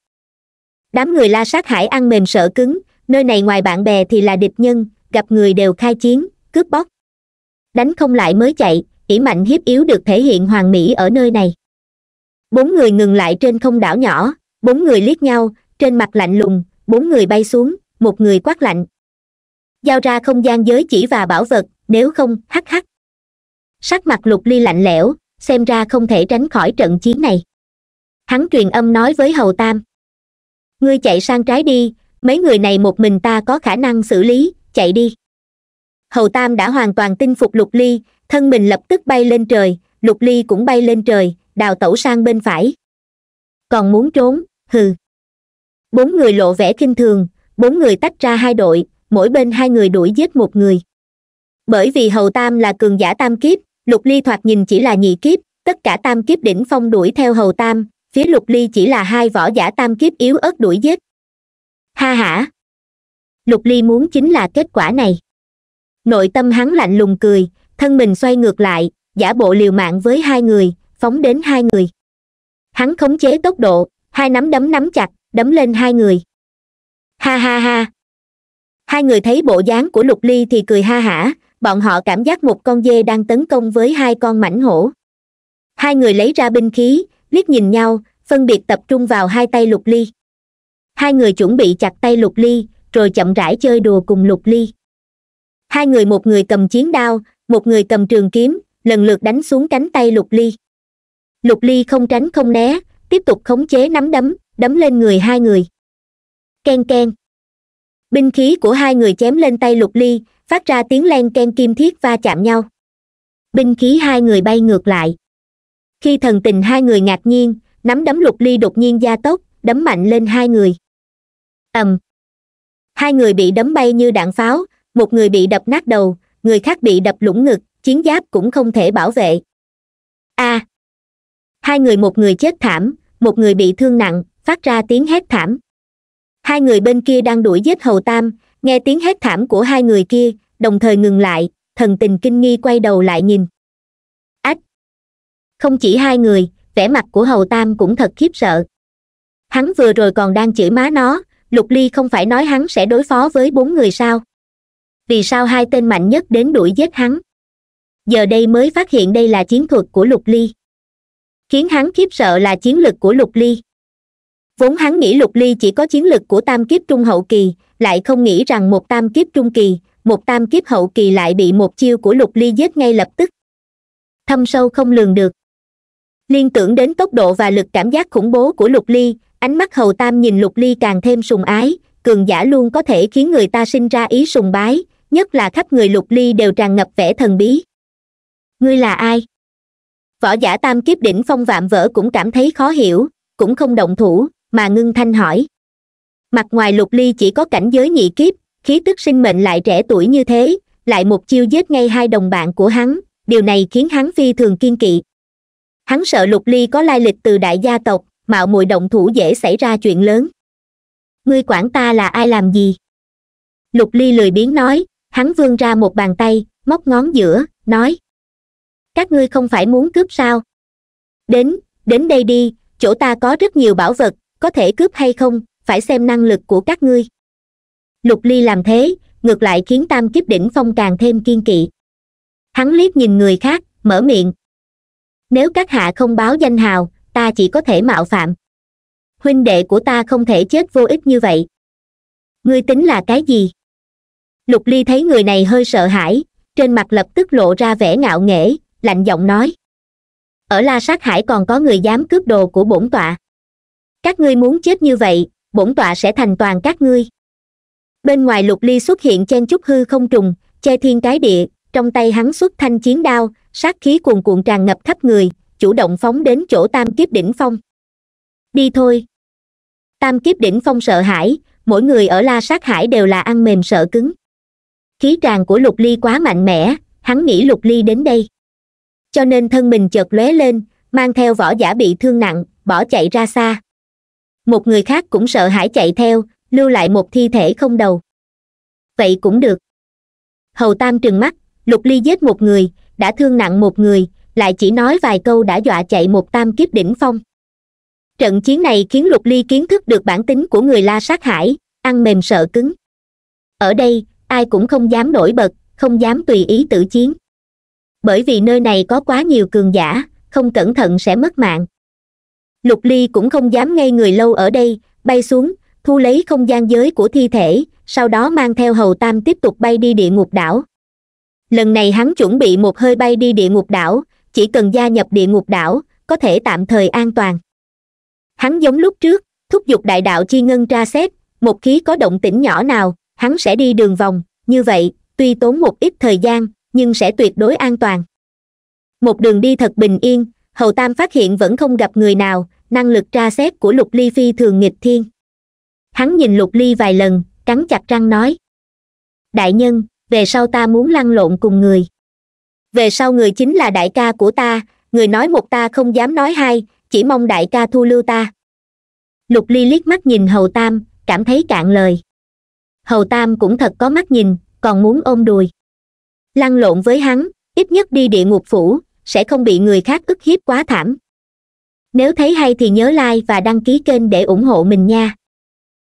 đám người la sát hải ăn mềm sợ cứng nơi này ngoài bạn bè thì là địch nhân gặp người đều khai chiến cướp bóc đánh không lại mới chạy ỷ mạnh hiếp yếu được thể hiện hoàng mỹ ở nơi này bốn người ngừng lại trên không đảo nhỏ bốn người liếc nhau trên mặt lạnh lùng bốn người bay xuống một người quát lạnh giao ra không gian giới chỉ và bảo vật nếu không hắc hắc sắc mặt lục ly lạnh lẽo xem ra không thể tránh khỏi trận chiến này hắn truyền âm nói với hầu tam ngươi chạy sang trái đi mấy người này một mình ta có khả năng xử lý chạy đi hầu tam đã hoàn toàn tinh phục lục ly thân mình lập tức bay lên trời lục ly cũng bay lên trời đào tẩu sang bên phải còn muốn trốn hừ bốn người lộ vẻ kinh thường bốn người tách ra hai đội mỗi bên hai người đuổi giết một người bởi vì hầu tam là cường giả tam kiếp lục ly thoạt nhìn chỉ là nhị kiếp tất cả tam kiếp đỉnh phong đuổi theo hầu tam phía lục ly chỉ là hai võ giả tam kiếp yếu ớt đuổi giết ha ha. lục ly muốn chính là kết quả này nội tâm hắn lạnh lùng cười thân mình xoay ngược lại giả bộ liều mạng với hai người phóng đến hai người hắn khống chế tốc độ hai nắm đấm nắm chặt đấm lên hai người ha ha ha hai người thấy bộ dáng của lục ly thì cười ha hả bọn họ cảm giác một con dê đang tấn công với hai con mảnh hổ hai người lấy ra binh khí liếc nhìn nhau phân biệt tập trung vào hai tay lục ly hai người chuẩn bị chặt tay lục ly rồi chậm rãi chơi đùa cùng lục ly hai người một người cầm chiến đao một người cầm trường kiếm lần lượt đánh xuống cánh tay lục ly lục ly không tránh không né tiếp tục khống chế nắm đấm đấm lên người hai người k e n k e n binh khí của hai người chém lên tay lục ly phát ra tiếng len ken kim thiết va chạm nhau binh khí hai người bay ngược lại khi thần tình hai người ngạc nhiên nắm đấm lục ly đột nhiên gia tốc đấm mạnh lên hai người ầm hai người bị đấm bay như đạn pháo một người bị đập nát đầu người khác bị đập lũng ngực chiến giáp cũng không thể bảo vệ a à. hai người một người chết thảm một người bị thương nặng phát ra tiếng hét thảm hai người bên kia đang đuổi giết hầu tam nghe tiếng hét thảm của hai người kia đồng thời ngừng lại thần tình kinh nghi quay đầu lại nhìn ách không chỉ hai người vẻ mặt của hầu tam cũng thật khiếp sợ hắn vừa rồi còn đang chửi má nó lục ly không phải nói hắn sẽ đối phó với bốn người sao vì sao hai tên mạnh nhất đến đuổi giết hắn giờ đây mới phát hiện đây là chiến thuật của lục ly khiến hắn khiếp sợ là chiến lực của lục ly vốn hắn nghĩ lục ly chỉ có chiến lực của tam kiếp trung hậu kỳ lại không nghĩ rằng một tam kiếp trung kỳ một tam kiếp hậu kỳ lại bị một chiêu của lục ly giết ngay lập tức thâm sâu không lường được liên tưởng đến tốc độ và lực cảm giác khủng bố của lục ly ánh mắt hầu tam nhìn lục ly càng thêm sùng ái cường giả luôn có thể khiến người ta sinh ra ý sùng bái nhất là khắp người lục ly đều tràn ngập vẻ thần bí ngươi là ai võ giả tam kiếp đỉnh phong vạm vỡ cũng cảm thấy khó hiểu cũng không động thủ mà ngưng thanh hỏi mặt ngoài lục ly chỉ có cảnh giới nhị kiếp khí tức sinh mệnh lại trẻ tuổi như thế lại một chiêu giết ngay hai đồng bạn của hắn điều này khiến hắn phi thường kiên kỵ hắn sợ lục ly có lai lịch từ đại gia tộc mạo muội động thủ dễ xảy ra chuyện lớn ngươi quản ta là ai làm gì lục ly lười biếng nói hắn vươn ra một bàn tay móc ngón giữa nói các ngươi không phải muốn cướp sao đến đến đây đi chỗ ta có rất nhiều bảo vật có thể cướp hay không phải xem năng lực của các ngươi lục ly làm thế ngược lại khiến tam kiếp đỉnh phong càng thêm kiên kỵ hắn liếc nhìn người khác mở miệng nếu các hạ không báo danh hào ta chỉ có thể mạo phạm huynh đệ của ta không thể chết vô ích như vậy ngươi tính là cái gì lục ly thấy người này hơi sợ hãi trên mặt lập tức lộ ra vẻ ngạo nghễ lạnh giọng nói ở la sát hải còn có người dám cướp đồ của bổn tọa các ngươi muốn chết như vậy bổn tọa sẽ thành toàn các ngươi bên ngoài lục ly xuất hiện chen chúc hư không trùng che thiên cái địa trong tay hắn xuất thanh chiến đao sát khí cuồn cuộn tràn ngập khắp người chủ động phóng đến chỗ tam kiếp đỉnh phong đi thôi tam kiếp đỉnh phong sợ hãi mỗi người ở la sát hải đều là ăn mềm sợ cứng khí tràn của lục ly quá mạnh mẽ hắn nghĩ lục ly đến đây cho nên thân mình chợt lóe lên mang theo vỏ giả bị thương nặng bỏ chạy ra xa một người khác cũng sợ hãi chạy theo lưu lại một thi thể không đầu vậy cũng được hầu tam trừng mắt lục ly giết một người đã thương nặng một người lại chỉ nói vài câu đã dọa chạy một tam kiếp đỉnh phong trận chiến này khiến lục ly kiến thức được bản tính của người la sát hải ăn mềm sợ cứng ở đây ai cũng không dám nổi bật không dám tùy ý tử chiến bởi vì nơi này có quá nhiều cường giả không cẩn thận sẽ mất mạng lục ly cũng không dám ngây người lâu ở đây bay xuống thu lấy không gian giới của thi thể sau đó mang theo hầu tam tiếp tục bay đi địa ngục đảo lần này hắn chuẩn bị một hơi bay đi địa ngục đảo chỉ cần gia nhập địa ngục đảo có thể tạm thời an toàn hắn giống lúc trước thúc giục đại đạo chi ngân tra xét một khí có động tĩnh nhỏ nào hắn sẽ đi đường vòng như vậy tuy tốn một ít thời gian nhưng sẽ tuyệt đối an toàn một đường đi thật bình yên hầu tam phát hiện vẫn không gặp người nào năng lực tra xét của lục ly phi thường nghịch thiên hắn nhìn lục ly vài lần cắn chặt răng nói đại nhân về sau ta muốn lăn lộn cùng người về sau người chính là đại ca của ta người nói một ta không dám nói hai chỉ mong đại ca thu lưu ta lục ly liếc mắt nhìn hầu tam cảm thấy cạn lời hầu tam cũng thật có mắt nhìn còn muốn ôm đùi lăn lộn với hắn ít nhất đi địa ngục phủ sẽ không bị người khác ức hiếp quá thảm nếu thấy hay thì nhớ like và đăng ký kênh để ủng hộ mình nha